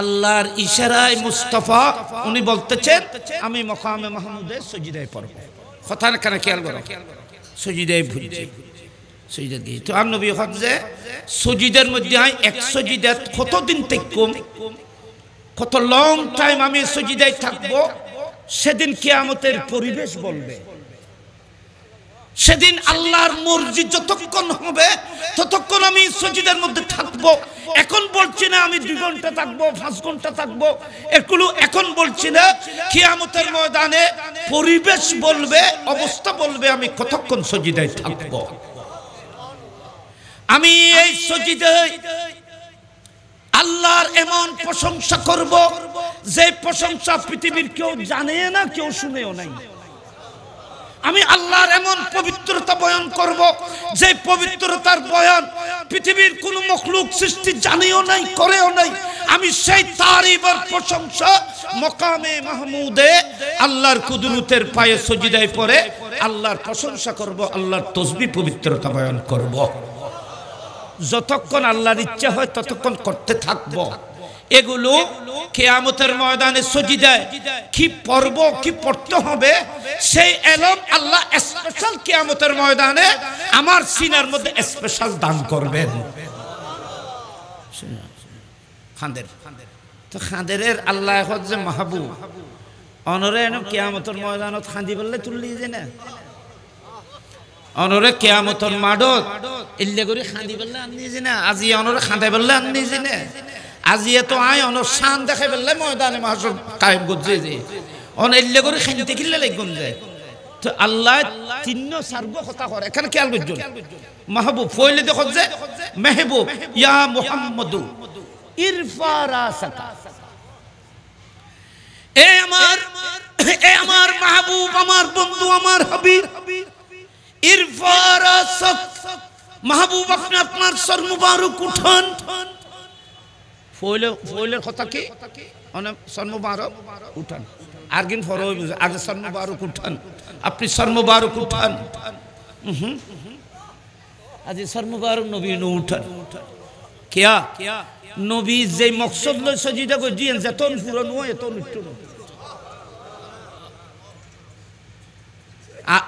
আল্লাহর ইশারায় মুস্তফা উনি বলতেছেন আমি মকামে মাহমুদে সজিদায় পড়ব কথা কেন খেয়াল করো সজিদায় ভুলছি সজিদা দিয়ে তো আর নবী যে সজিদের মধ্যে আমি এক সজিদা কতদিন কম কত লং টাইম আমি সজিদায় থাকবো সেদিন কেয়ামতের পরিবেশ বলবে সেদিন আল্লাহর মর্জি যতক্ষণ হবে ততক্ষণ আমি সজিদের মধ্যে থাকবো এখন বলছি না আমি দুই ঘন্টা থাকবো পাঁচ ঘন্টা থাকবো এগুলো এখন বলছি না কিয়ামতের ময়দানে পরিবেশ বলবে অবস্থা বলবে আমি কতক্ষণ সজিদায় থাকবো আমি এই সজিদে আল্লাহর এমন প্রশংসা করব যে প্রশংসা পৃথিবীর কেউ জানে না কেউ শুনেও নাই আমি আল্লাহর এমন পবিত্রতা বয়ন করব যে পবিত্রতার বয়ন পৃথিবীর কোন মখলুক সৃষ্টি জানিও নাই করেও নাই আমি সেই তারিবার প্রশংসা মকামে মাহমুদে আল্লাহর কুদরতের পায়ে সজিদায় পরে আল্লাহর প্রশংসা করব আল্লাহর তসবি পবিত্রতা বয়ন করব যতক্ষণ আল্লাহর ইচ্ছা হয় ততক্ষণ করতে থাকবো এগুলো কেয়ামতের ময়দানে সজিদায় কি পর্ব কি পড়তে হবে সেই এলম আল্লাহ স্পেশাল কেয়ামতের ময়দানে আমার সিনার মধ্যে স্পেশাল দান করবেন খাঁদের তো খাঁদের আল্লাহ হচ্ছে মাহবুব অনরে এনে কেয়ামতর ময়দানত খাঁদি বললে তুলি যে না অনরে কেয়ামতর মাডত ইল্লে করে খাঁদি বললে আন নিজে না আজি অনরে খাঁদাই বললে আননি যে না আজিয়ে তো আয় অন শান দেখে ফেললে ময়দানে মহাসব কায়েম করছে যে অন এল্লে করে খেলতে কিনলে লাগুন যায় তো আল্লাহ তিন্ন সার্গ কথা করে এখানে খেয়াল করছেন মাহবুব ফইলে দেখো যে মেহবুব ইয়া মুহাম্মদু ইরফা রাসাকা এ আমার এ আমার মাহবুব আমার বন্ধু আমার হাবিব ইরফা রাসাক মাহবুব আপনি আপনার সর মুবারক উঠান ফইলে কথা কি অনেক সন্মবারক উঠান আর ফর আগে সন্মবারক উঠান আপনি সন্মবারক উঠান হুম সন্মবারক উঠান কেয়া কেয়া নবী যে মকসদ লই সজিদা কই দিয়েন এত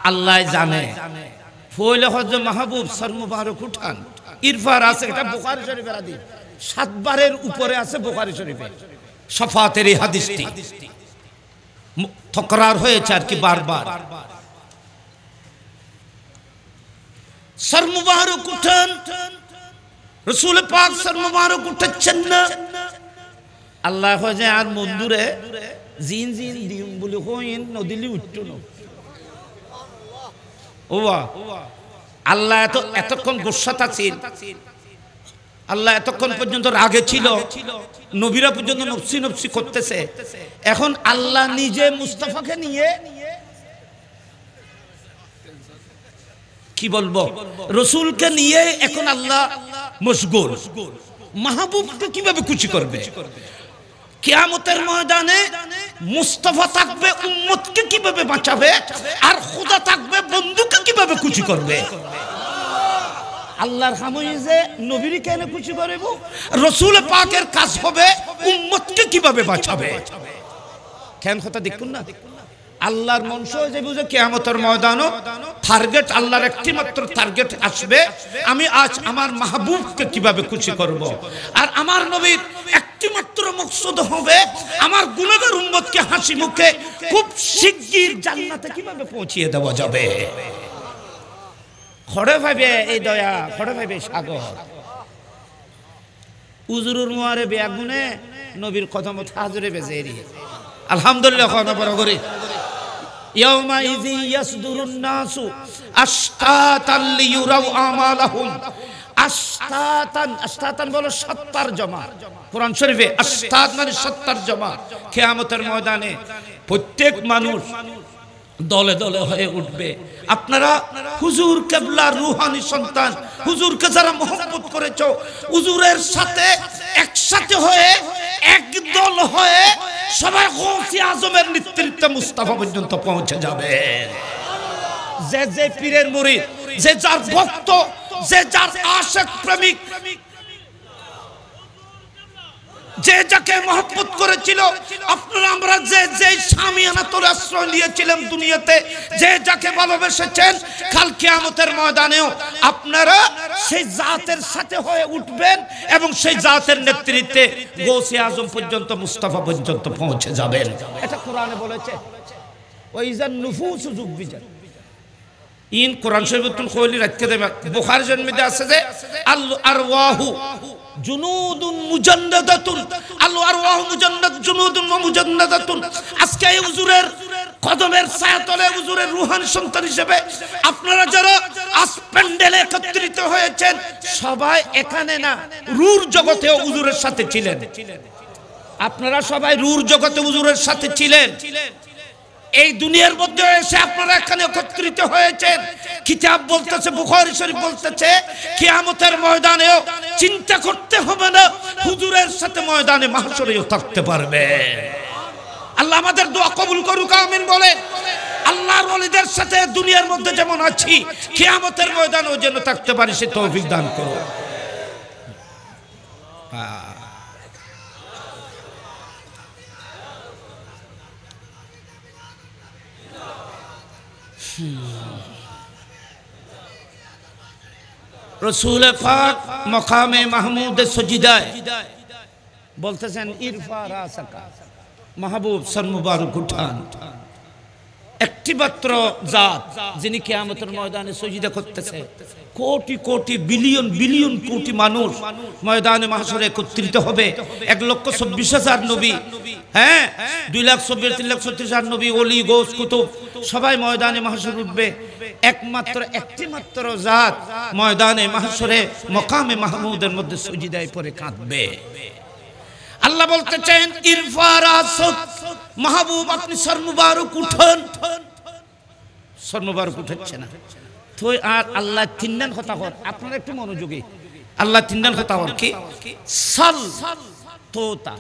আল্লাহ জানে হজ মাহবুব সন্মবারক উঠান ইরফার আছে এটা বুখারী শরীফের আদি সাতবারের উপরে আছে বোখারি শরীফে সফাতের এই হাদিসটি থকরার হয়েছে আর কি বারবার উঠেন রসুল পাক উঠেছেন না আল্লাহ আর মন্দুরে জিন জিন দিম বলে হইন নদিলি উঠত না ও আল্লাহ এত এতক্ষণ গোসাত আছেন আল্লাহ এতক্ষণ পর্যন্ত রাগে ছিল নবীরা পর্যন্ত নফসি নফসি করতেছে এখন আল্লাহ নিজে মুস্তাফাকে নিয়ে কি বলবো রসুলকে নিয়ে এখন আল্লাহ মশগুল মাহবুবকে কিভাবে কুচি করবে কেয়ামতের ময়দানে মুস্তফা থাকবে উম্মতকে কিভাবে বাঁচাবে আর খোদা থাকবে বন্ধুকে কিভাবে কুচি করবে আল্লাহর হামুই যে নবীর কেন খুশি করিব রসুল পাকের কাজ হবে উম্মতকে কিভাবে বাঁচাবে কেন কথা দেখুন না আল্লাহর মনস যে বুঝে কেয়ামতের ময়দান টার্গেট আল্লাহর একটি মাত্র টার্গেট আসবে আমি আজ আমার মাহবুবকে কিভাবে খুশি করব। আর আমার নবীর একটি মাত্র মকসদ হবে আমার গুণগর উম্মতকে হাসি মুখে খুব শিগগির জান্নাতে কিভাবে পৌঁছিয়ে দেওয়া যাবে খড়ে ভাবে এই দয়া খড়ে পাইবে সাগর উজুরুর বেয়া বেয়াগুনে নবীর কদমত হাজরে বেজে এরি আলহামদুলিল্লাহ কথা বড় করি ইয়াউমাইজি ইয়াসদুরুন নাসু আশতাতান লিয়ুরাউ আমালাহুম আস্তাতান আস্তাতান বলো সত্তার জমা কোরআন শরীফে আস্তাত মানে সত্তার জমা কিয়ামতের ময়দানে প্রত্যেক মানুষ দলে দলে হয়ে উঠবে আপনারা হুজুর কেবলা রুহানি সন্তান হুজুরকে যারা মোহাম্মত করেছ হুজুরের সাথে একসাথে হয়ে এক দল হয়ে সবাই গৌসি আজমের নেতৃত্বে মুস্তাফা পর্যন্ত পৌঁছে যাবে যে যে পীরের মুরিদ যে যার ভক্ত যে যার আশেক প্রেমিক যে যাকে মহব্বত করেছিল আপনারা আমরা যে যে স্বামী আনাতুর আশ্রয় নিয়েছিলাম দুনিয়াতে যে যাকে ভালোবেসেছেন কাল কেয়ামতের ময়দানেও আপনারা সেই জাতের সাথে হয়ে উঠবেন এবং সেই জাতের নেতৃত্বে গৌসে আজম পর্যন্ত মুস্তাফা পর্যন্ত পৌঁছে যাবেন এটা কোরআনে বলেছে ওই যান নুফু সুযোগ ইন কোরআন শরীফ কোহলি রাখতে দেবে বুখার জন্মিতে আছে যে আর ওয়াহু জুনুদুন মুজান্নাদাতুন আল আরওয়াহ মুজান্নাদ জুনুদুন মুজান্নাদাতুন আজকে এই হুজুরের কদমের ছায়াতলে হুজুরের রুহান সন্তান হিসেবে আপনারা যারা আজ প্যান্ডেলে একত্রিত হয়েছেন সবাই এখানে না রুর জগতে হুজুরের সাথে ছিলেন আপনারা সবাই রুর জগতে হুজুরের সাথে ছিলেন ছিলেন এই দুনিয়ার মধ্যে এসে আপনারা এখানে একত্রিত হয়েছেন কিতাব বলতেছে বুখারি শরীফ বলতেছে কিয়ামতের ময়দানেও চিন্তা করতে হবে না হুজুরের সাথে ময়দানে মাহসরেও থাকতে পারবে আল্লাহ আমাদের দোয়া কবুল করুক আমিন বলে আল্লাহর ওলিদের সাথে দুনিয়ার মধ্যে যেমন আছি কিয়ামতের ময়দানেও যেন থাকতে পারি সে তৌফিক দান করো হ্যাঁ رسول پاک مقام محمود سجدہ بولتے ہیں عرفہ را سکا محبوب سر مبارک اٹھان একটিমাত্র জাত যিনি কেয়ামতের ময়দানে সজিদা করতেছে কোটি কোটি বিলিয়ন বিলিয়ন কোটি মানুষ ময়দানে মাহাসরে একত্রিত হবে এক লক্ষ চব্বিশ হাজার নবী হ্যাঁ দুই লাখ চব্বিশ তিন লাখ ছত্রিশ হাজার নবী অলি গোস কুতুব সবাই ময়দানে মাহাসর উঠবে একমাত্র একটি মাত্র জাত ময়দানে মাহাসরে মকামে মাহমুদের মধ্যে সজিদায় পরে কাঁদবে আল্লাহ বলতে ইরফার আসুক মাহবুব আপনি সর্মুবারক উঠন সর্মবারক উঠেছে না তো আর আল্লাহ তিনদান কথা হর আপনার একটু মনোযোগী আল্লাহ তিনদান কথা হর কি সল তোতা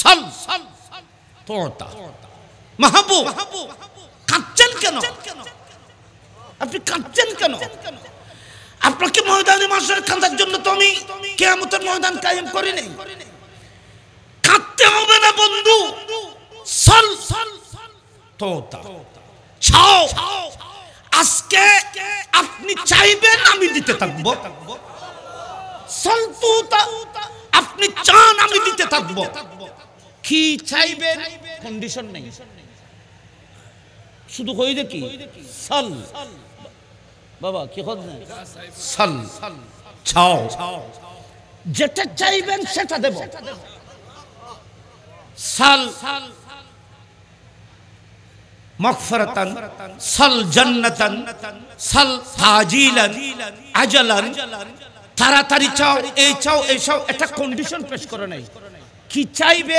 সল সল তোতা মাহবুব মাহবুব কাচ্চেন কেন আপনি কাচ্চেন কেন আপনাকে ময়দানে মাসের কাঁদার জন্য তো আমি কেয়ামতের ময়দান কায়েম করি নাই কাঁদতে হবে না বন্ধু সল সল তোতা ছাও আজকে আপনি চাইবেন আমি দিতে থাকবো সন্তুতা আপনি চান আমি দিতে থাকবো কি চাইবেন কন্ডিশন নেই শুধু কই দেখি সাল বাবা কি হল সাল ছাও যেটা চাইবেন সেটা দেব সাল মকফরতন সল জন্নতন সল تعجیلن আজলন তাড়াতাড়ি চাও এই চাও এই চাও একটা কন্ডিশন পেশ করে নাই কি চাইবে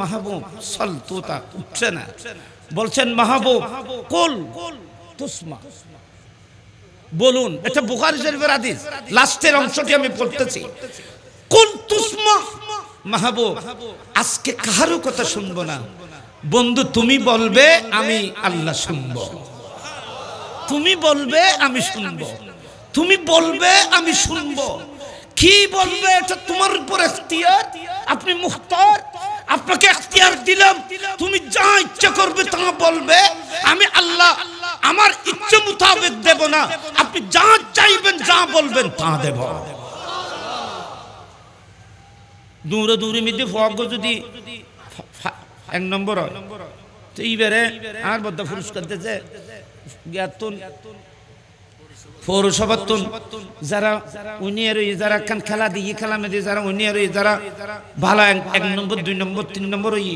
মাহবুব সল তোতা উঠছে না বলছেন মাহবুব তুসমা বলুন এটা শরীফের লাস্টের অংশটি আমি পড়তেছি তুসমা মাহবুব আজকে কারো কথা শুনবো না বন্ধু তুমি বলবে আমি আল্লাহ শুনব তুমি বলবে আমি শুনব তুমি বলবে আমি শুনব কি বলবে এটা তোমার উপর আপনি মুখতার আপনাকে এখতিয়ার দিলাম তুমি যা ইচ্ছা করবে তা বলবে আমি আল্লাহ আমার ইচ্ছে মোতাবেক দেব না আপনি যা চাইবেন যা বলবেন তা দেব দূরে দূরে মিদি ফগ যদি এক নম্বর এইবারে আর বদ্ধ পুরস্কার দিয়েছে জ্ঞাতন পৌরসভাতন যারা উনিয়ার যারা কান খেলা দিয়ে খেলা মেয়ে যারা উনিয়ার যারা ভালা এক নম্বর দুই নম্বর তিন নম্বর ওই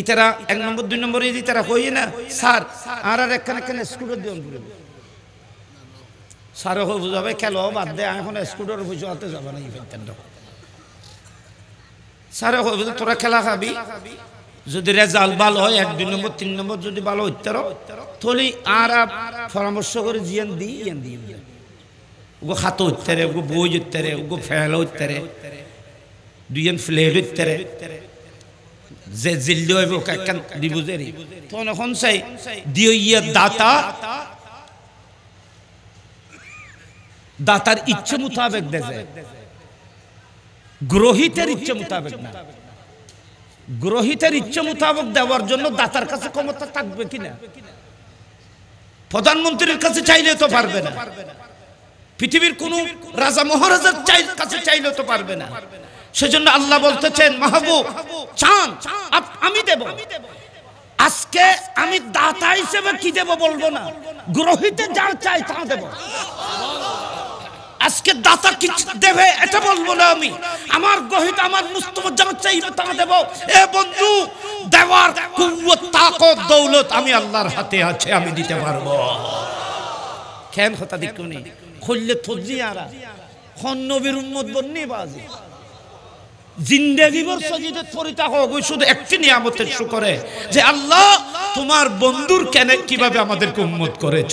ইতারা এক নম্বর দুই নম্বর যদি তারা হই না স্যার আর আর একখান একখান স্কুটার দিয়ে অন্তর স্যারও হয়ে বুঝাবে খেলাও বাদ দে এখন স্কুটার বুঝাতে যাবে না ইভেন্ট স্যারও হয়ে তোরা খেলা খাবি যদি রেজাল্ট ভালো হয় এক দুই নম্বর তিন নম্বর যদি ভালো হইতার তাহলে আর পরামর্শ করে জিয়ান দি ইয়ান দি ওগো খাতো হইতারে ওগো বই হইতারে ওগো ফেল হইতারে রে দুইজন ফ্লেট হইতে যে জিল্লি হইব কাকান দিব যে রে তখন এখন চাই দিও ইয়া দাতা দাতার ইচ্ছে মোতাবেক দেয় গ্রহিতের ইচ্ছে মোতাবেক না গ্রহিতের ইচ্ছে মোতাবক দেওয়ার জন্য দাতার কাছে ক্ষমতা থাকবে কিনা প্রধানমন্ত্রীর কাছে চাইলে তো পারবে না পৃথিবীর কোন রাজা মহারাজার কাছে চাইলে তো পারবে না সেজন্য আল্লাহ বলতেছেন মাহবুব চান আমি দেব আজকে আমি দাতা হিসেবে কি দেব বলবো না গ্রহিতে যা চাই তা দেব আজকে দাতা কিছু দেবে এটা বলবো না আমি আমার গহিত আমার মুস্তফা যা চাইবে তা দেব এ বন্ধু দেওয়ার কুয়ত তাকত দৌলত আমি আল্লাহর হাতে আছে আমি দিতে পারবো খেন হতা দেখুনি খুললে থজি আরা খন নবীর উম্মত বন্নি বাজে জিন্দেগি বর সজিদে থরিতা হোক ওই শুধু একটি নিয়ামতের শুকরে যে আল্লাহ তোমার বন্ধুর কেন কিভাবে আমাদেরকে উম্মত করেছ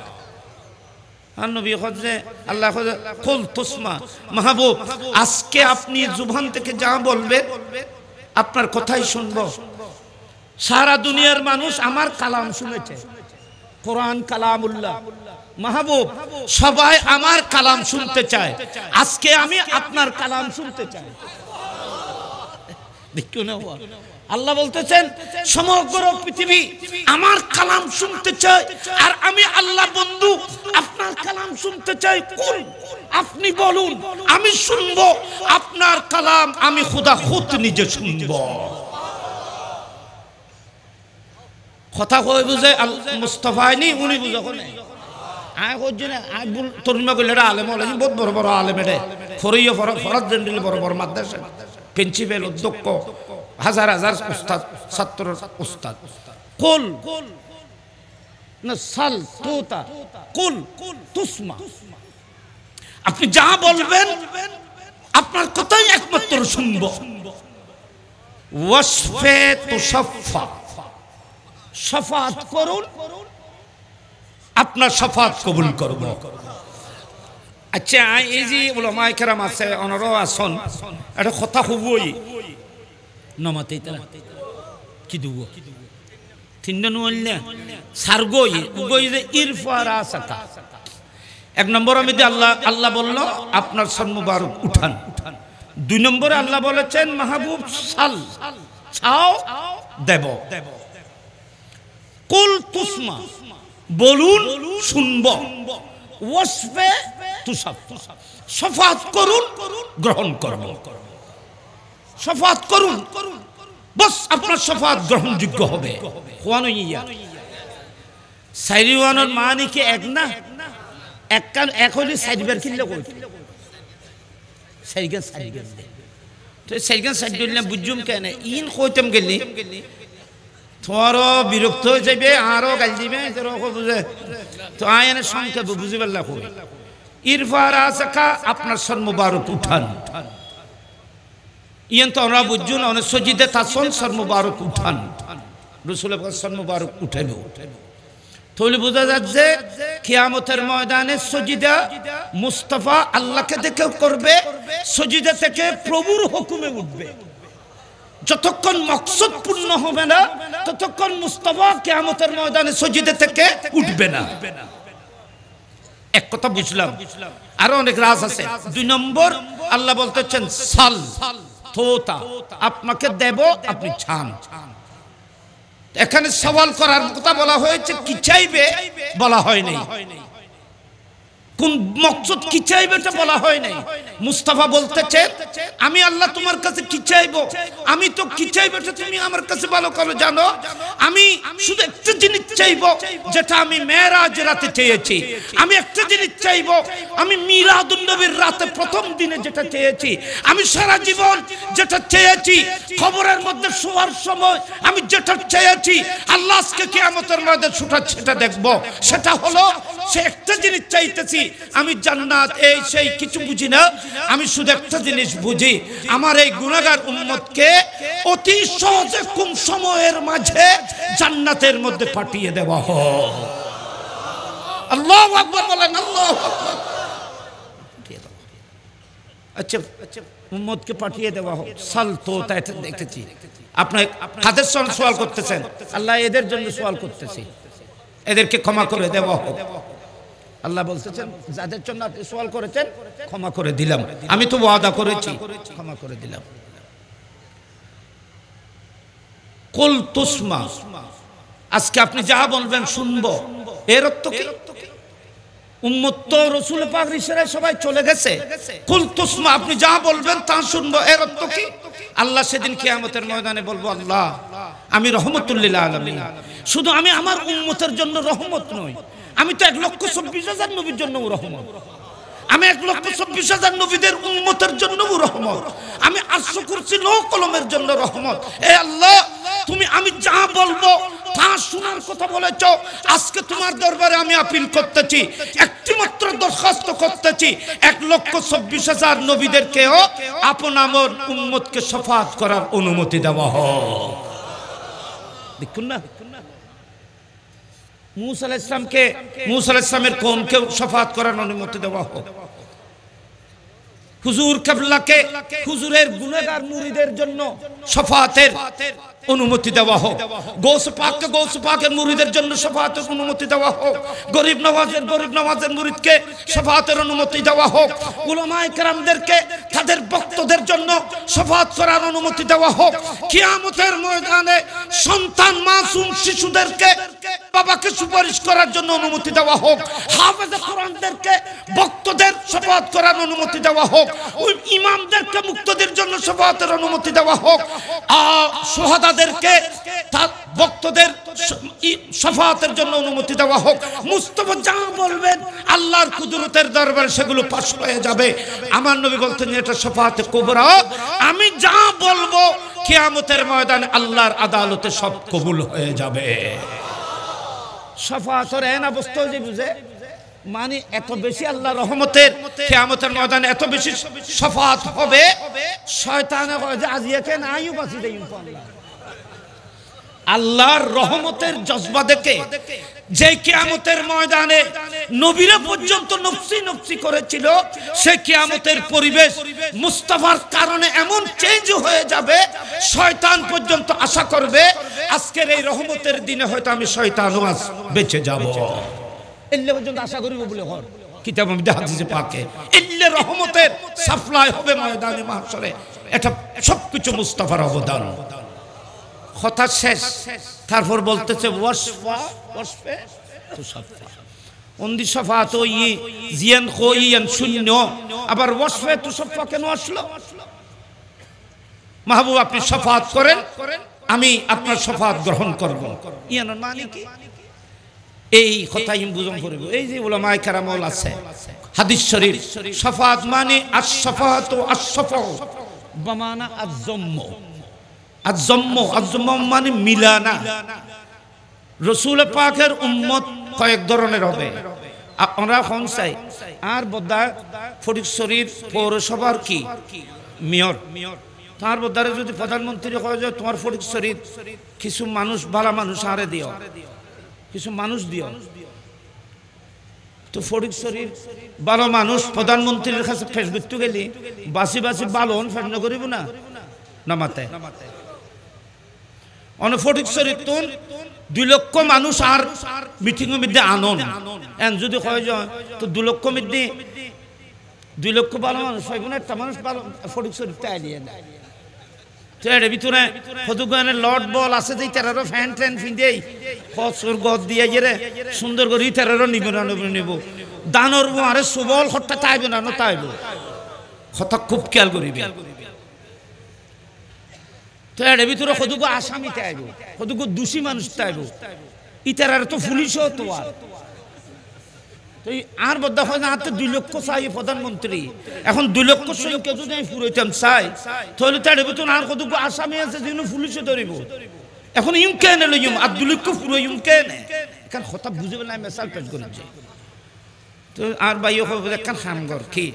নবী হজরে আল্লাহ কুল তুসমা মাহবুব আজকে আপনি জুবান থেকে যা বলবেন আপনার কথাই শুনব সারা দুনিয়ার মানুষ আমার কালাম শুনেছে কোরআন উল্লাহ মাহবুব সবাই আমার কালাম শুনতে চায় আজকে আমি আপনার কালাম শুনতে চাই দেখুন আল্লাহ বলতেছেন সমগ্র পৃথিবী আমার কালাম শুনতে চাই আর আমি আল্লাহ বন্ধু আপনার কালাম শুনতে চাই কোন আপনি বলুন আমি শুনব আপনার কালাম আমি খুদা খুদ নিজে শুনব কথা কই বুঝে মুস্তফায় নি উনি বুঝে কোনে আয় কইছেন আয় বল তরুণা কইলেরা আলেম হলে বহুত বড় বড় আলেম রে ফরিও ফরাদ বড় বড় মাদ্রাসা প্রিন্সিপাল অধ্যক্ষ হাজার হাজার উস্তাদ ছাত্র উস্তাদ কোল সাল তোতা কুল তুসমা আপনি যা বলবেন আপনার কথাই একমাত্র শুনব ওয়াসফে তুসাফা সাফাত করুন আপনার সাফাত কবুল করব আচ্ছা এই যে ওলামায়ে কেরাম আছে অনরও আসন এটা কথা হবই কি ইরফারা এক নম্বর আমি আল্লাহ আল্লাহ বলল আপনার উঠান দুই নম্বরে আল্লাহ বলেছেন মাহবুব সাল ছাও দেব কুল তুসমা বলুন শুনব ওয়াসফে তুষাব সফাত করুন গ্রহণ করব সফাত করুন বস আপনার শফাত গ্রহণযোগ্য হবে কোয়ানো ইয়া সাইরিওয়ানোর মানে কি এক না এক কান এখনই সাইডবার কিনলে কই সাইগান সাইগান তো সাইগান সাইড দিলাম বুঝুম কেন ইন কইতাম গেলি তোমারও বিরক্ত হয়ে যাবে আরও গাল দিবে বুঝে তো আয়নের সংক্ষেপ বুঝিবার লাগবে ইরফার আসা আপনার সর্মবারক উঠান উঠান ইয়ন তো আমরা বুঝুন অনেক সজিদে উঠান রসুল উঠেন বোঝা যাচ্ছে কিয়ামতের ময়দানে সজিদা মুস্তফা আল্লাহকে দেখে করবে সজিদা থেকে প্রভুর হুকুমে উঠবে যতক্ষণ মকসদ পূর্ণ হবে না ততক্ষণ মুস্তফা কেয়ামতের ময়দানে সজিদে থেকে উঠবে না এক কথা বুঝলাম আরো অনেক রাজ আছে দুই নম্বর আল্লাহ বলতেছেন সাল থোতা আপনাকে দেব আপনি ছান এখানে সওয়াল করার কথা বলা হয়েছে কি চাইবে বলা হয়নি কোন মকসদ কি চাইবে এটা বলা হয় নাই মুস্তাফা বলতেছে আমি আল্লাহ তোমার কাছে কি চাইবো আমি তো কি চাইবো এটা তুমি আমার কাছে ভালো করে জানো আমি শুধু একটা জিনিস চাইবো যেটা আমি মেরাজ রাতে চেয়েছি আমি একটা জিনিস চাইবো আমি মিলাদুন নবীর রাতে প্রথম দিনে যেটা চেয়েছি আমি সারা জীবন যেটা চেয়েছি খবরের মধ্যে শোয়ার সময় আমি যেটা চেয়েছি আল্লাহকে আজকে কিয়ামতের মধ্যে ছুটা সেটা দেখব সেটা হলো সে একটা জিনিস চাইতেছি আমি জান্নাত এই সেই কিছু বুঝি না আমি শুধু একটা জিনিস বুঝি আমার এই গুণাগার উন্মতকে অতি সহজে কম সময়ের মাঝে জান্নাতের মধ্যে পাঠিয়ে দেওয়া হোক আকবর বলেন আল্লাহ আচ্ছা, আল্লাহ এদের জন্য সোয়াল করতেছি এদেরকে ক্ষমা করে দেওয়া হোক আল্লাহ বলতেছেন যাদের জন্য আপনি সোয়াল করেছেন ক্ষমা করে দিলাম আমি তো ওয়াদা করেছি ক্ষমা করে দিলাম কল তুসমা আজকে আপনি যা বলবেন শুনবো এর অর্থ কি উম্মত রসুল পাক ঋষিরা সবাই চলে গেছে কুল তুসমা আপনি যা বলবেন তা শুনবো এর অর্থ কি আল্লাহ সেদিন কিয়ামতের ময়দানে বলবো আল্লাহ আমি রহমতুল্লিল্লাহ আলমী শুধু আমি আমার উম্মতের জন্য রহমত নই আমি তো এক লক্ষ চব্বিশ হাজার নবীর জন্য রহমান আমি এক লক্ষ চব্বিশ হাজার নবীদের উন্মতের জন্য রহমত আমি আশ্রু করছি লো কলমের জন্য রহমত এ আল্লাহ তুমি আমি যা বলবো তা শোনার কথা বলেছ আজকে তোমার দরবারে আমি আপিল করতেছি একটি মাত্র দরখাস্ত করতেছি এক লক্ষ চব্বিশ হাজার নবীদেরকেও আপন আমর উন্মতকে সফাত করার অনুমতি দেওয়া হোক দেখুন না মুসাল ইসলামকে মুসাল ইসলামের কমকেও সফাত করার অনুমতি দেওয়া হোক হুজুর কেবলাকে হুজুরের গুণেগার মুড়িদের জন্য সফাতের অনুমতি দেওয়া হোক গোস পাককে গোস পাকের মুরিদের জন্য সফাতের অনুমতি দেওয়া হোক গরিব নওয়াজের গরিব নওয়াজের মুরিদকে সফাতের অনুমতি দেওয়া হোক উলামায়ে কেরামদেরকে তাদের ভক্তদের জন্য সফাত করার অনুমতি দেওয়া হোক কিয়ামতের ময়দানে সন্তান মাসুম শিশুদেরকে বাবাকে সুপারিশ করার জন্য অনুমতি দেওয়া হোক হাফেজ কোরআনদেরকে ভক্তদের শপথ করার অনুমতি দেওয়া হোক ইমামদেরকে মুক্তদের জন্য শপথের অনুমতি দেওয়া হোক সোহাদা তাদেরকে ভক্তদের সফাতের জন্য অনুমতি দেওয়া হোক মুস্তফা যা বলবেন আল্লাহর কুদরতের দরবার সেগুলো পাস হয়ে যাবে আমার নবী বলতেন এটা সফাতে কবরাও আমি যা বলবো কেয়ামতের ময়দানে আল্লাহর আদালতে সব কবুল হয়ে যাবে সফাতর এন অবস্থা যে বুঝে মানে এত বেশি আল্লাহ রহমতের কেয়ামতের ময়দানে এত বেশি সফাত হবে শয়তান আজিয়াকে বাঁচি আল্লাহর রহমতের জজবা দেখে যে কেয়ামতের ময়দানে নবীরা পর্যন্ত নফসি নফসি করেছিল সে কেয়ামতের পরিবেশ মুস্তাফার কারণে এমন চেঞ্জ হয়ে যাবে শয়তান পর্যন্ত আশা করবে আজকের এই রহমতের দিনে হয়তো আমি শয়তান আজ বেঁচে যাব এলে পর্যন্ত আশা করিব বলে হর কিতাব আমি হাদিসে পাকে এলে রহমতের সাপ্লাই হবে ময়দানে মাহশরে এটা সবকিছু মুস্তাফার অবদান কথা শেষ তারপর বলতেছে তো ই আবার কেন আসলো মাহবুব আপনি সফাত করেন আমি আপনার সফাত গ্রহণ করবো মানে এই কথা বুঝন করবো এই যে ওলামা কারামল আছে হাদিস শরীর সফাত মানে আশফাত ও আশফা বামানা আজম্ম আজম্ম আজম্ম মানে মিলানা রসুল পাকের উম্মত কয়েক ধরনের হবে আমরা হন চাই আর বদ্দা ফটিকশরীর পৌরসভার কি মেয়র তার বদ্দারে যদি প্রধানমন্ত্রী কয় যে তোমার ফটিকশরীর কিছু মানুষ ভালা মানুষ আরে দিও কিছু মানুষ দিও তো ফরিক শরীর ভালো মানুষ প্রধানমন্ত্রীর কাছে ফেস গেলি বাসি বাসি বালন ফেস করিব না নামাতে অন ফটিকশরীতুন দুই লক্ষ মানুষ আর মিটিংয়ের মধ্যে আনন এন যদি কয় যায় তো দুই লক্ষ মধ্যে দুই লক্ষ ভালো মানুষ হয় না একটা মানুষ ভালো ফটিকশরীফতে আইলিয়ে দেয় তো এর ভিতরে ফতুগানের লট বল আছে যে তেরোরও ফ্যান ট্যান ফিঁদেই খসর গদ দিয়ে গেলে সুন্দর করে তেরোরও নিব না নেব দানর আরে সুবল হত্যা তাইব না তাইব হত্যা খুব খেয়াল করিবে তো এর ভিতরে সদুকু আসামি তাইব সদুকু দোষী মানুষটা তাইব ইতার আর তো পুলিশও তো আর তো আর বদা হয় না তো দুই লক্ষ চাই প্রধানমন্ত্রী এখন দুই লক্ষ সংখ্যা যদি আমি ফুরাইতাম চাই তাহলে তার ভিতরে আর কতটুকু আসামি আছে যেগুলো পুলিশে ধরিব এখন ইউ কে নে লইম আর দুই লক্ষ ফুরাই ইউ কে নে এখন কথা বুঝে পেলে মেসাল পেশ করেছি তো আর বাইও একখান হামগর কি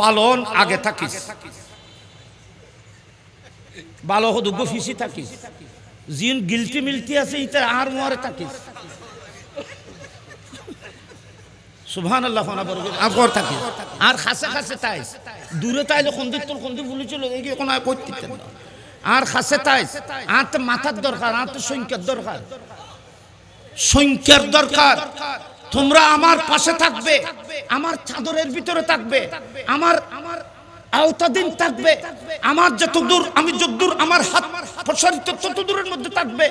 বালন আগে থাকিস ভালো হদুগ্য ফিসি থাকিস জিন গিলটি মিলটি আছে ইতার আর মোয়ারে থাকিস সুভান আল্লাহ আগর থাকে আর খাসে খাসে তাইস দূরে তাইলে খন্দির তোর খন্দি বলেছিল এই এখন আর করতে আর খাসে তাইস আর তো মাথার দরকার আর তো সংখ্যার দরকার সংখ্যার দরকার তোমরা আমার পাশে থাকবে আমার চাদরের ভিতরে থাকবে আমার আমার আওতাদিন থাকবে আমার যতদূর আমি যতদূর আমার হাত প্রসারিত দূরের মধ্যে থাকবে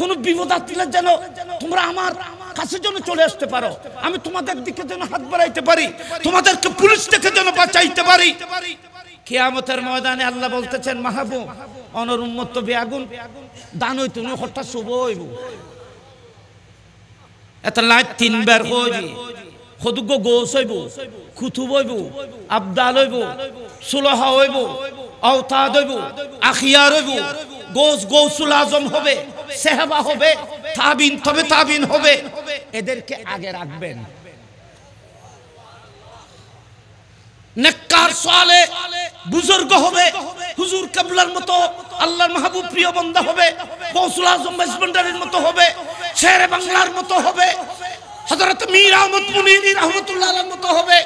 কোনো বিপদ আসলে যেন তোমরা আমার কাছে যেন চলে আসতে পারো আমি তোমাদের দিকে যেন হাত বাড়াইতে পারি তোমাদেরকে পুলিশ থেকে যেন বাঁচাইতে পারি কেয়ামতের ময়দানে আল্লাহ বলতেছেন মাহবুব অনর উন্মত্ত বেআগুন দান হইত উনি হঠাৎ শুভ হইব এত লাইট তিনবার হইবি সদুগ্য গোস হইব কুতুব হইব হইব সুলহা হইব হইব আখিয়ার হইব গোস গৌসুল আজম হবে সেহবা হবে তাবিন তবে তাবিন হবে এদেরকে আগে রাখবেন নেককার বুজুর্গ হবে হুজুর কাবলার মতো আল্লাহর মাহবুব প্রিয় বন্দা হবে গৌসুল আজম মতো হবে বাংলার মতো হবে হজরত মীর আহমদ মুনিরি রহমতুল্লাহ মতো হবে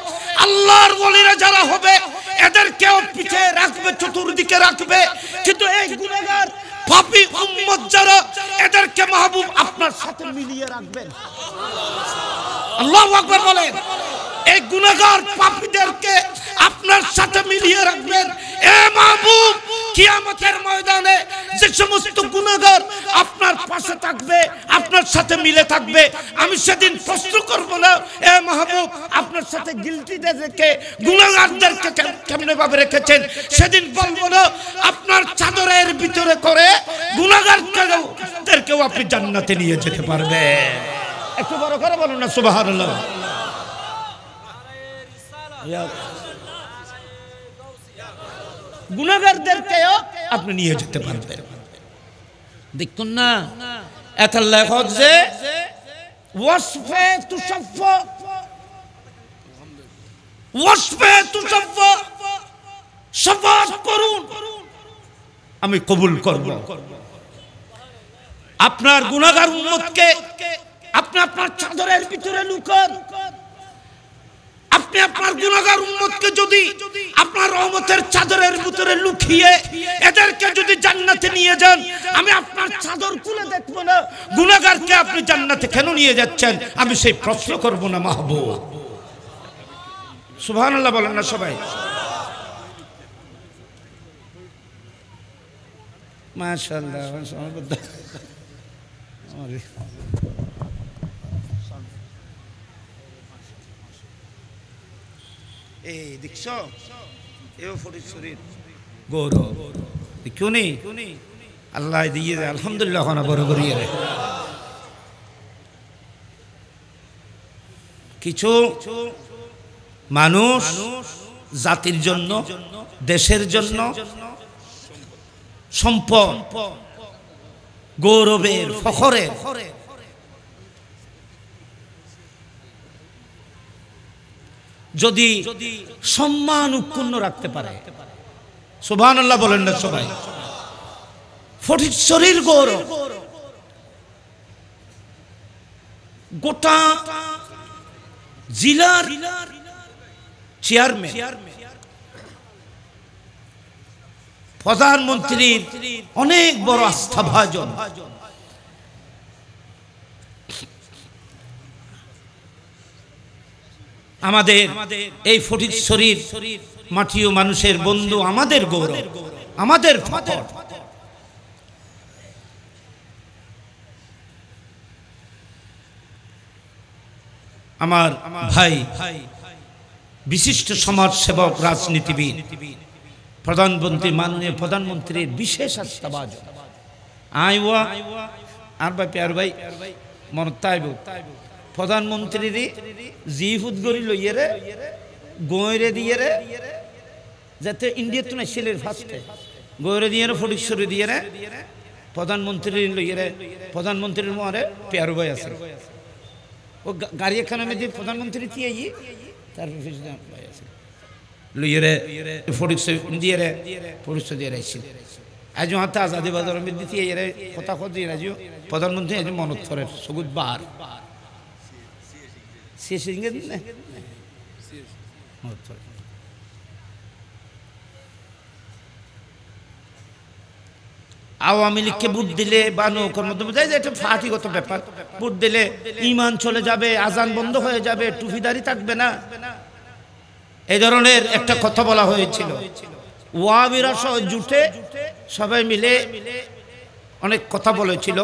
আল্লাহর ওলিরা যারা হবে এদের কেউ পিছে রাখবে চতুর্দিকে রাখবে কিন্তু এই গুনাহগার পাপি উম্মত যারা এদেরকে মাহবুব আপনার সাথে মিলিয়ে রাখবেন আল্লাহ আকবার বলেন এই গুনাহগার পাপীদেরকে আপনার সাথে মিলিয়ে রাখবেন এ মাহবুব কিয়ামতের ময়দানে যে সমস্ত গুণাগার আপনার পাশে থাকবে আপনার সাথে মিলে থাকবে আমি সেদিন প্রশ্ন করব না এ মাহবুব আপনার সাথে রেখে গুণাগারদেরকে কেমনে ভাবে রেখেছেন সেদিন বলবো না আপনার চাদরের ভিতরে করে গুণাগারদেরকেও আপনি জান্নাতে নিয়ে যেতে পারবে একটু বড় করে বলুন না সুবাহ গুণাগারদেরকেও আপনি নিয়ে যেতে পারবেন দেখুন না এত লেখক যে করুন আমি কবুল করব আপনার গুণাগার উম্মতকে আপনি আপনার চাদরের ভিতরে লুকান আপনি আপনার গুণাগার উম্মতকে যদি আপনার রহমতের চাদরের ভিতরে লুকিয়ে এদেরকে যদি জান্নাতে নিয়ে যান আমি আপনার চাদর খুলে দেখব না গুণাগারকে আপনি জান্নাতে কেন নিয়ে যাচ্ছেন আমি সেই প্রশ্ন করব না মাহবুব সুবহানাল্লাহ বলেন না সবাই মাশাআল্লাহ এই দেখছ এও ফরিদ শরীর গৌরব দেখো নি আল্লাহ দিয়ে দেয় আলহামদুলিল্লাহ খানা বড় করিয়ে কিছু মানুষ জাতির জন্য দেশের জন্য সম্পদ গৌরবের ফখরের যদি সম্মান উৎপন্ন রাখতে পারে সোভান আল্লাহ বলেন না সবাই শরীর গৌরব গোটা জিলার চেয়ারম্যান প্রধানমন্ত্রীর অনেক বড় আস্থা ভাজন আমাদের এই ফটিক শরীর মাটিও মানুষের বন্ধু আমাদের গৌরব আমাদের আমার ভাই বিশিষ্ট সমাজ সেবক রাজনীতিবিদ প্রধানমন্ত্রী মাননীয় প্রধানমন্ত্রীর বিশেষ আই আইওয়া আর ভাই প্যার ভাই মন তাইব প্রধানমন্ত্রীরই জি ফুদগরি লইয়ে রে গঁয়রে দিয়ে রে যাতে ইন্ডিয়ার তো না ছেলের ফার্স্টে গৌরে দিয়ে রে ফটিকশ্বরী দিয়ে রে প্রধানমন্ত্রী লইয়ে প্রধানমন্ত্রীর মহারে পেয়ারু ভাই আছে ও গাড়ি এখানে মধ্যে প্রধানমন্ত্রী দিয়ে ই তার আজ হাতে আজাদি বাজার মধ্যে কথা কথা প্রধানমন্ত্রী মনোত্তরের সগুদ বাহার আওয়ামী লীগকে বুট দিলে বা নৌকার মাধ্যমে যায় এটা ফাটিগত ব্যাপার বুট দিলে ইমান চলে যাবে আজান বন্ধ হয়ে যাবে টুফিদারি থাকবে না এই ধরনের একটা কথা বলা হয়েছিল ওয়াবিরা সহ জুটে সবাই মিলে অনেক কথা বলেছিল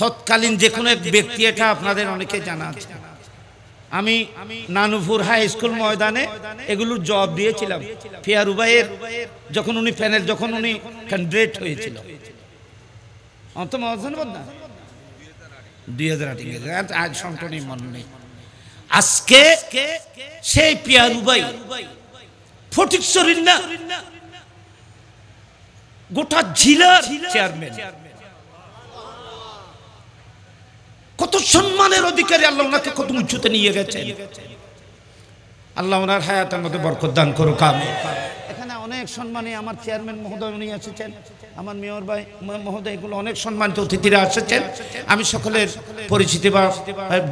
তৎকালীন যে কোনো এক ব্যক্তি এটা আপনাদের অনেকে জানা আছে আমি নানুপুর হাই স্কুল ময়দানে এগুলোর জবাব দিয়েছিলাম ফিয়ারুবাইয়ের যখন উনি প্যানেল যখন উনি ক্যান্ডিডেট হয়েছিল অত মহাজন না দুই হাজার আট আজ সন্টনি মন নেই আজকে সেই পিয়ারুবাই ফটিক শরীর না গোটা জিলা চেয়ারম্যান সম্মানের অধিকারী আল্লাহ ওনাকে কত উঁচুতে নিয়ে গেছেন আল্লাহ ওনার হায়াত আমাকে দান করুক আমি এখানে অনেক সম্মানে আমার চেয়ারম্যান মহোদয় উনি এসেছেন আমার মেয়র ভাই মহোদয় এগুলো অনেক সম্মানিত অতিথিরা এসেছেন আমি সকলের পরিচিতি বা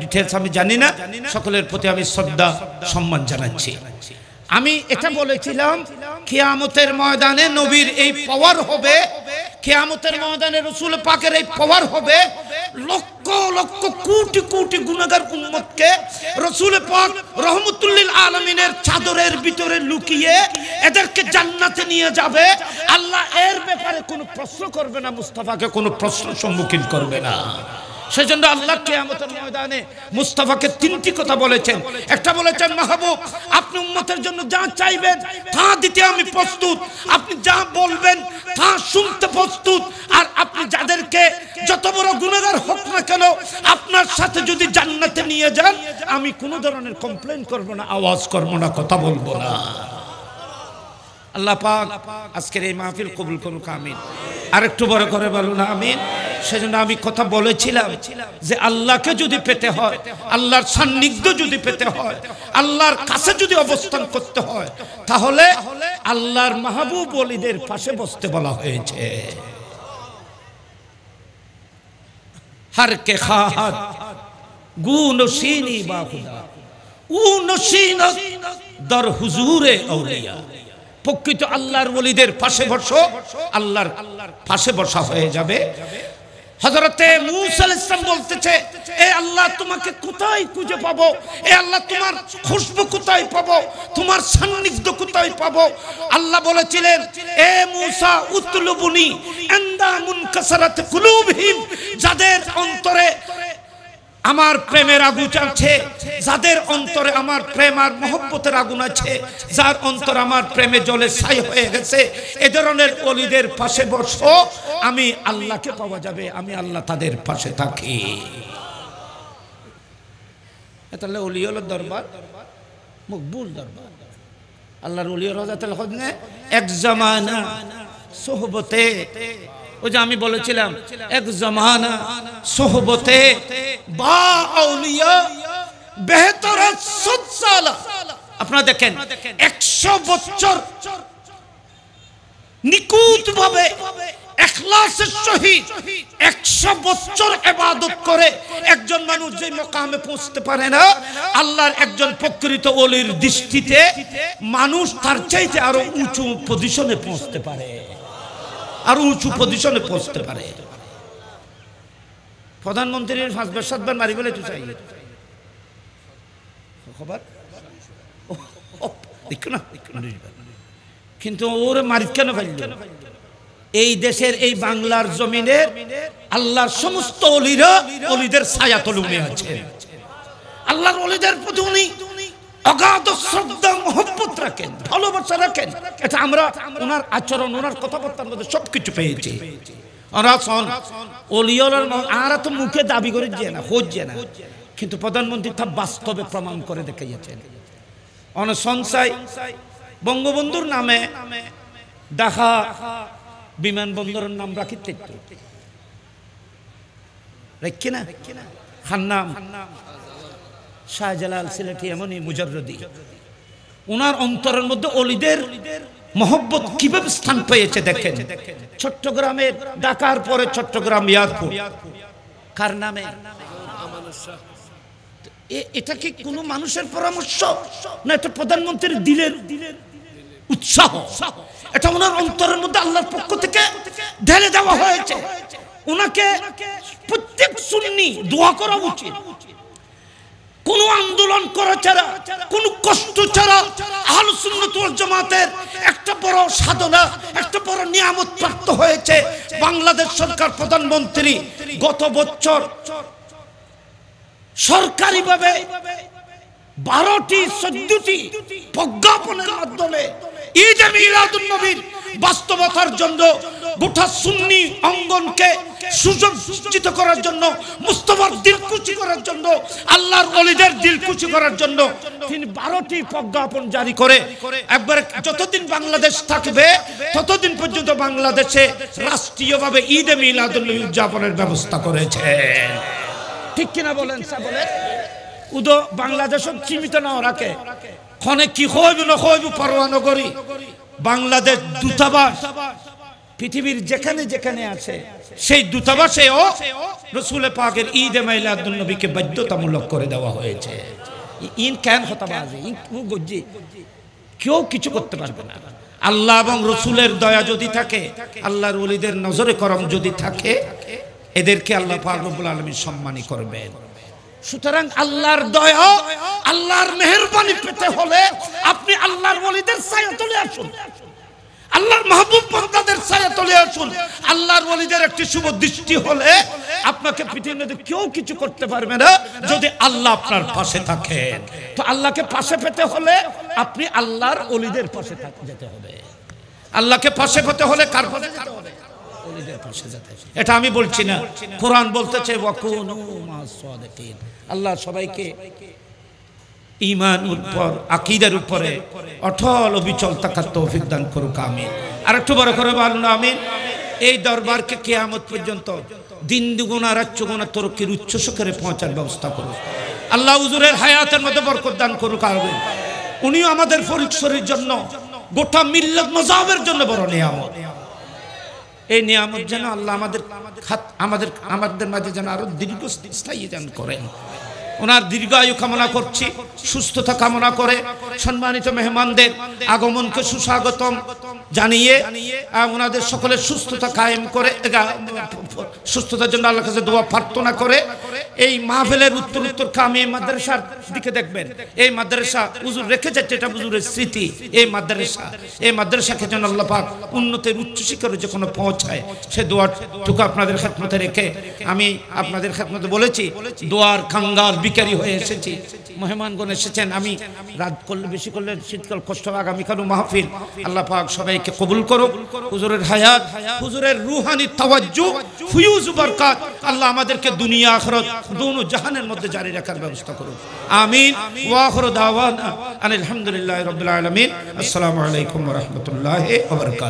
ডিটেলস আমি জানি না সকলের প্রতি আমি শ্রদ্ধা সম্মান জানাচ্ছি আমি এটা বলেছিলাম কিয়ামতের ময়দানে নবীর এই পাওয়ার হবে কেয়ামতের ময়দানে রসুল পাকের এই পাওয়ার হবে লক্ষ লক্ষ কোটি কোটি গুণাগার উন্মতকে রসুল পাক রহমতুল্লিল আলমিনের চাদরের ভিতরে লুকিয়ে এদেরকে জান্নাতে নিয়ে যাবে আল্লাহ এর ব্যাপারে কোনো প্রশ্ন করবে না মুস্তাফাকে কোনো প্রশ্ন সম্মুখীন করবে না সেজন্য আল্লাহ কেয়ামতের ময়দানে মুস্তাফাকে তিনটি কথা বলেছেন একটা বলেছেন মাহবুব আপনি উম্মতের জন্য যা চাইবেন তা দিতে আমি প্রস্তুত আপনি যা বলবেন তা শুনতে প্রস্তুত আর আপনি যাদেরকে যত বড় গুণগার হোক না কেন আপনার সাথে যদি জান্নাতে নিয়ে যান আমি কোনো ধরনের কমপ্লেন করব না আওয়াজ করব না কথা বলবো না আল্লাহ পাক আজকের এই মাহফিল কবুল করুক আমিন একটু বড় করে বলুন আমিন সেজন্য আমি কথা বলেছিলাম যে আল্লাহকে যদি পেতে হয় আল্লাহর সান্নিধ্য যদি পেতে হয় আল্লাহর কাছে যদি অবস্থান করতে হয় তাহলে আল্লাহর মাহবুব অলিদের পাশে বসতে বলা হয়েছে হার কে খাহাত গুণসিনী বা খুদা উনসিনত দর হুজুরে আউলিয়া প্রকৃত আল্লাহর বলিদের পাশে বসো আল্লাহর পাশে বর্ষা হয়ে যাবে হজরতে মুসাল ইসলাম বলতেছে এ আল্লাহ তোমাকে কোথায় খুঁজে পাবো এ আল্লাহ তোমার খুশবু কোথায় পাবো তোমার সান্নিধ্য কোথায় পাবো আল্লাহ বলেছিলেন এ মুসা উতলুবুনি এন্দা মুনকাসারাত কুলুবহিম যাদের অন্তরে আমার প্রেমের আগুন আছে যাদের অন্তরে আমার প্রেম আর মহব্বতের আগুন আছে যার অন্তর আমার প্রেমে জলে ছাই হয়ে গেছে এ ধরনের অলিদের পাশে বসো আমি আল্লাহকে পাওয়া যাবে আমি আল্লাহ তাদের পাশে থাকি তাহলে অলি হলো দরবার মকবুল দরবার আল্লাহর অলি রাজা তাহলে এক জামানা সোহবতে ওই যে আমি বলেছিলাম এক জমানা সোহবতে বা আউলিয়া বেহতর আপনারা দেখেন একশো বছর নিকুত ভাবে একশো বছর এবাদত করে একজন মানুষ যে মকামে পৌঁছতে পারে না আল্লাহর একজন প্রকৃত অলির দৃষ্টিতে মানুষ তার চাইতে আরো উঁচু পজিশনে পৌঁছতে পারে আরো উঁচু পজিশনে পৌঁছতে পারে প্রধানমন্ত্রীর পাঁচবার সাতবার মারি বলে তুই চাই কিন্তু ওর মারি কেন ফেলল এই দেশের এই বাংলার জমিনে আল্লাহর সমস্ত অলিরা অলিদের ছায়া তলুমে আছে আল্লাহর অলিদের প্রতি উনি অগাধ শ্রদ্ধা আমরা ওনার আচরণ ওনার সবকিছু পেয়েছি আর তো মুখে দাবি করে যে না না কিন্তু প্রধানমন্ত্রী তা বাস্তবে প্রমাণ করে দেখাইয়াছেন বঙ্গবন্ধুর নামে দেখা বিমানবন্দরের নাম রাখিতে রাখি না খান্নাম শাহজালাল সিলেটি এমনই মুজারদি ওনার অন্তরের মধ্যে অলিদের মহব্বত কিভাবে স্থান পেয়েছে দেখেন চট্টগ্রামের ডাকার পরে চট্টগ্রাম কার নামে এটা কি কোনো মানুষের পরামর্শ না এটা প্রধানমন্ত্রীর দিলের উৎসাহ এটা ওনার অন্তরের মধ্যে আল্লাহর পক্ষ থেকে ঢেলে দেওয়া হয়েছে ওনাকে প্রত্যেক সুন্নি দোয়া করা উচিত কোন আন্দোলন করা ছাড়া কোন কষ্ট ছাড়া আহলসুন্নতুল জামাতের একটা বড় সাধনা একটা বড় নিয়ামত প্রাপ্ত হয়েছে বাংলাদেশ সরকার প্রধানমন্ত্রী গত বছর সরকারিভাবে বারোটি চোদ্দটি প্রজ্ঞাপনের মাধ্যমে ঈদ মিলাদুল নবীর বাস্তবতার জন্য গোটা সুন্নি অঙ্গনকে সুসজ্জিত করার জন্য মুস্তফার দিলকুচি করার জন্য আল্লাহর অলিদের দিলকুচি করার জন্য তিনি বারোটি প্রজ্ঞাপন জারি করে একবারে যতদিন বাংলাদেশ থাকবে ততদিন পর্যন্ত বাংলাদেশে রাষ্ট্রীয়ভাবে ঈদে মিলাদুল্লি উদযাপনের ব্যবস্থা করেছে ঠিক কিনা বলেন স্যার বলেন উদো বাংলাদেশও সীমিত না রাখে ক্ষণে কি হইব না হইব পরোয়া নগরী বাংলাদেশ দূতাবাস পৃথিবীর যেখানে যেখানে আছে সেই দূতাবাসেও রসুল পাকের ঈদ এ বাধ্যতামূলক করে দেওয়া হয়েছে ইন কেন হতাবাজি ইন গজ্জি কেউ কিছু করতে পারবে না আল্লাহ এবং রসুলের দয়া যদি থাকে আল্লাহর ওলিদের নজরে করম যদি থাকে এদেরকে আল্লাহ পাক রব্বুল আলামিন সম্মানী করবেন সুতরাং আল্লাহর দয়া আল্লাহর মেহরবানি পেতে হলে আপনি আল্লাহর ওলিদের ছায়া তুলে আসুন আল্লাহর মাহবুব বন্দাদের ছায়া তুলে আসুন আল্লাহর ওলিদের একটি শুভ দৃষ্টি হলে আপনাকে পৃথিবীর মধ্যে কেউ কিছু করতে পারবে না যদি আল্লাহ আপনার পাশে থাকে তো আল্লাহকে পাশে পেতে হলে আপনি আল্লাহর ওলিদের পাশে যেতে হবে আল্লাহকে পাশে পেতে হলে কার পাশে হবে এটা আমি বলছি না কোরআন বলতেছে আল্লাহ সবাইকে ইমান উপর আকিদের উপরে অটল অবিচল থাকার তৌফিক দান করুক আমি আর একটু বড় করে বলুন আমি এই দরবারকে কেয়ামত পর্যন্ত দিন দুগুণা রাজ্য গুণা তরকির উচ্চ পৌঁছার ব্যবস্থা করুক আল্লাহ উজুরের হায়াতের মধ্যে বরকত দান করুক আরবে উনিও আমাদের ফরিদ শরীর জন্য গোটা মিল্ল মজাবের জন্য বড় নিয়ামত এই নিয়ামত যেন আল্লাহ আমাদের আমাদের আমাদের মাঝে যেন আরো দীর্ঘ স্থায়ী যেন করেন ওনার দীর্ঘায়ু কামনা করছি সুস্থতা কামনা করে সম্মানিত মেহমানদের আগমনকে সুস্বাগতম জানিয়ে ওনাদের সকলের সুস্থতা কায়েম করে সুস্থতার জন্য আল্লাহ কাছে দোয়া প্রার্থনা করে এই মাহফিলের উত্তর উত্তর কামে এই মাদ্রাসার দিকে দেখবেন এই মাদ্রাসা উজুর রেখে যাচ্ছে এটা উজুরের স্মৃতি এই মাদ্রাসা এই মাদ্রাসাকে যেন আল্লাহ পাক উন্নতির যে কোনো পৌঁছায় সে টুকু আপনাদের খেতমতে রেখে আমি আপনাদের খেতমতে বলেছি দোয়ার খাঙ্গার অধিকারী হয়ে এসেছি মেহমানগণ এসেছেন আমি রাত করলে বেশি করলে শীতকাল কষ্ট আগামীকালও মাহফিল আল্লাহ পাক সবাইকে কবুল করো হুজুরের হায়াত হুজুরের রুহানি তাওয়াজ্জু ফুয়ুজ বরকাত আল্লাহ আমাদেরকে দুনিয়া আখরত দুনো জাহানের মধ্যে জারি রাখার ব্যবস্থা করুন আমিন ওয়াখর দাওয়ানা আলহামদুলিল্লাহ রবিল আলমিন আসসালামু আলাইকুম রহমতুল্লাহ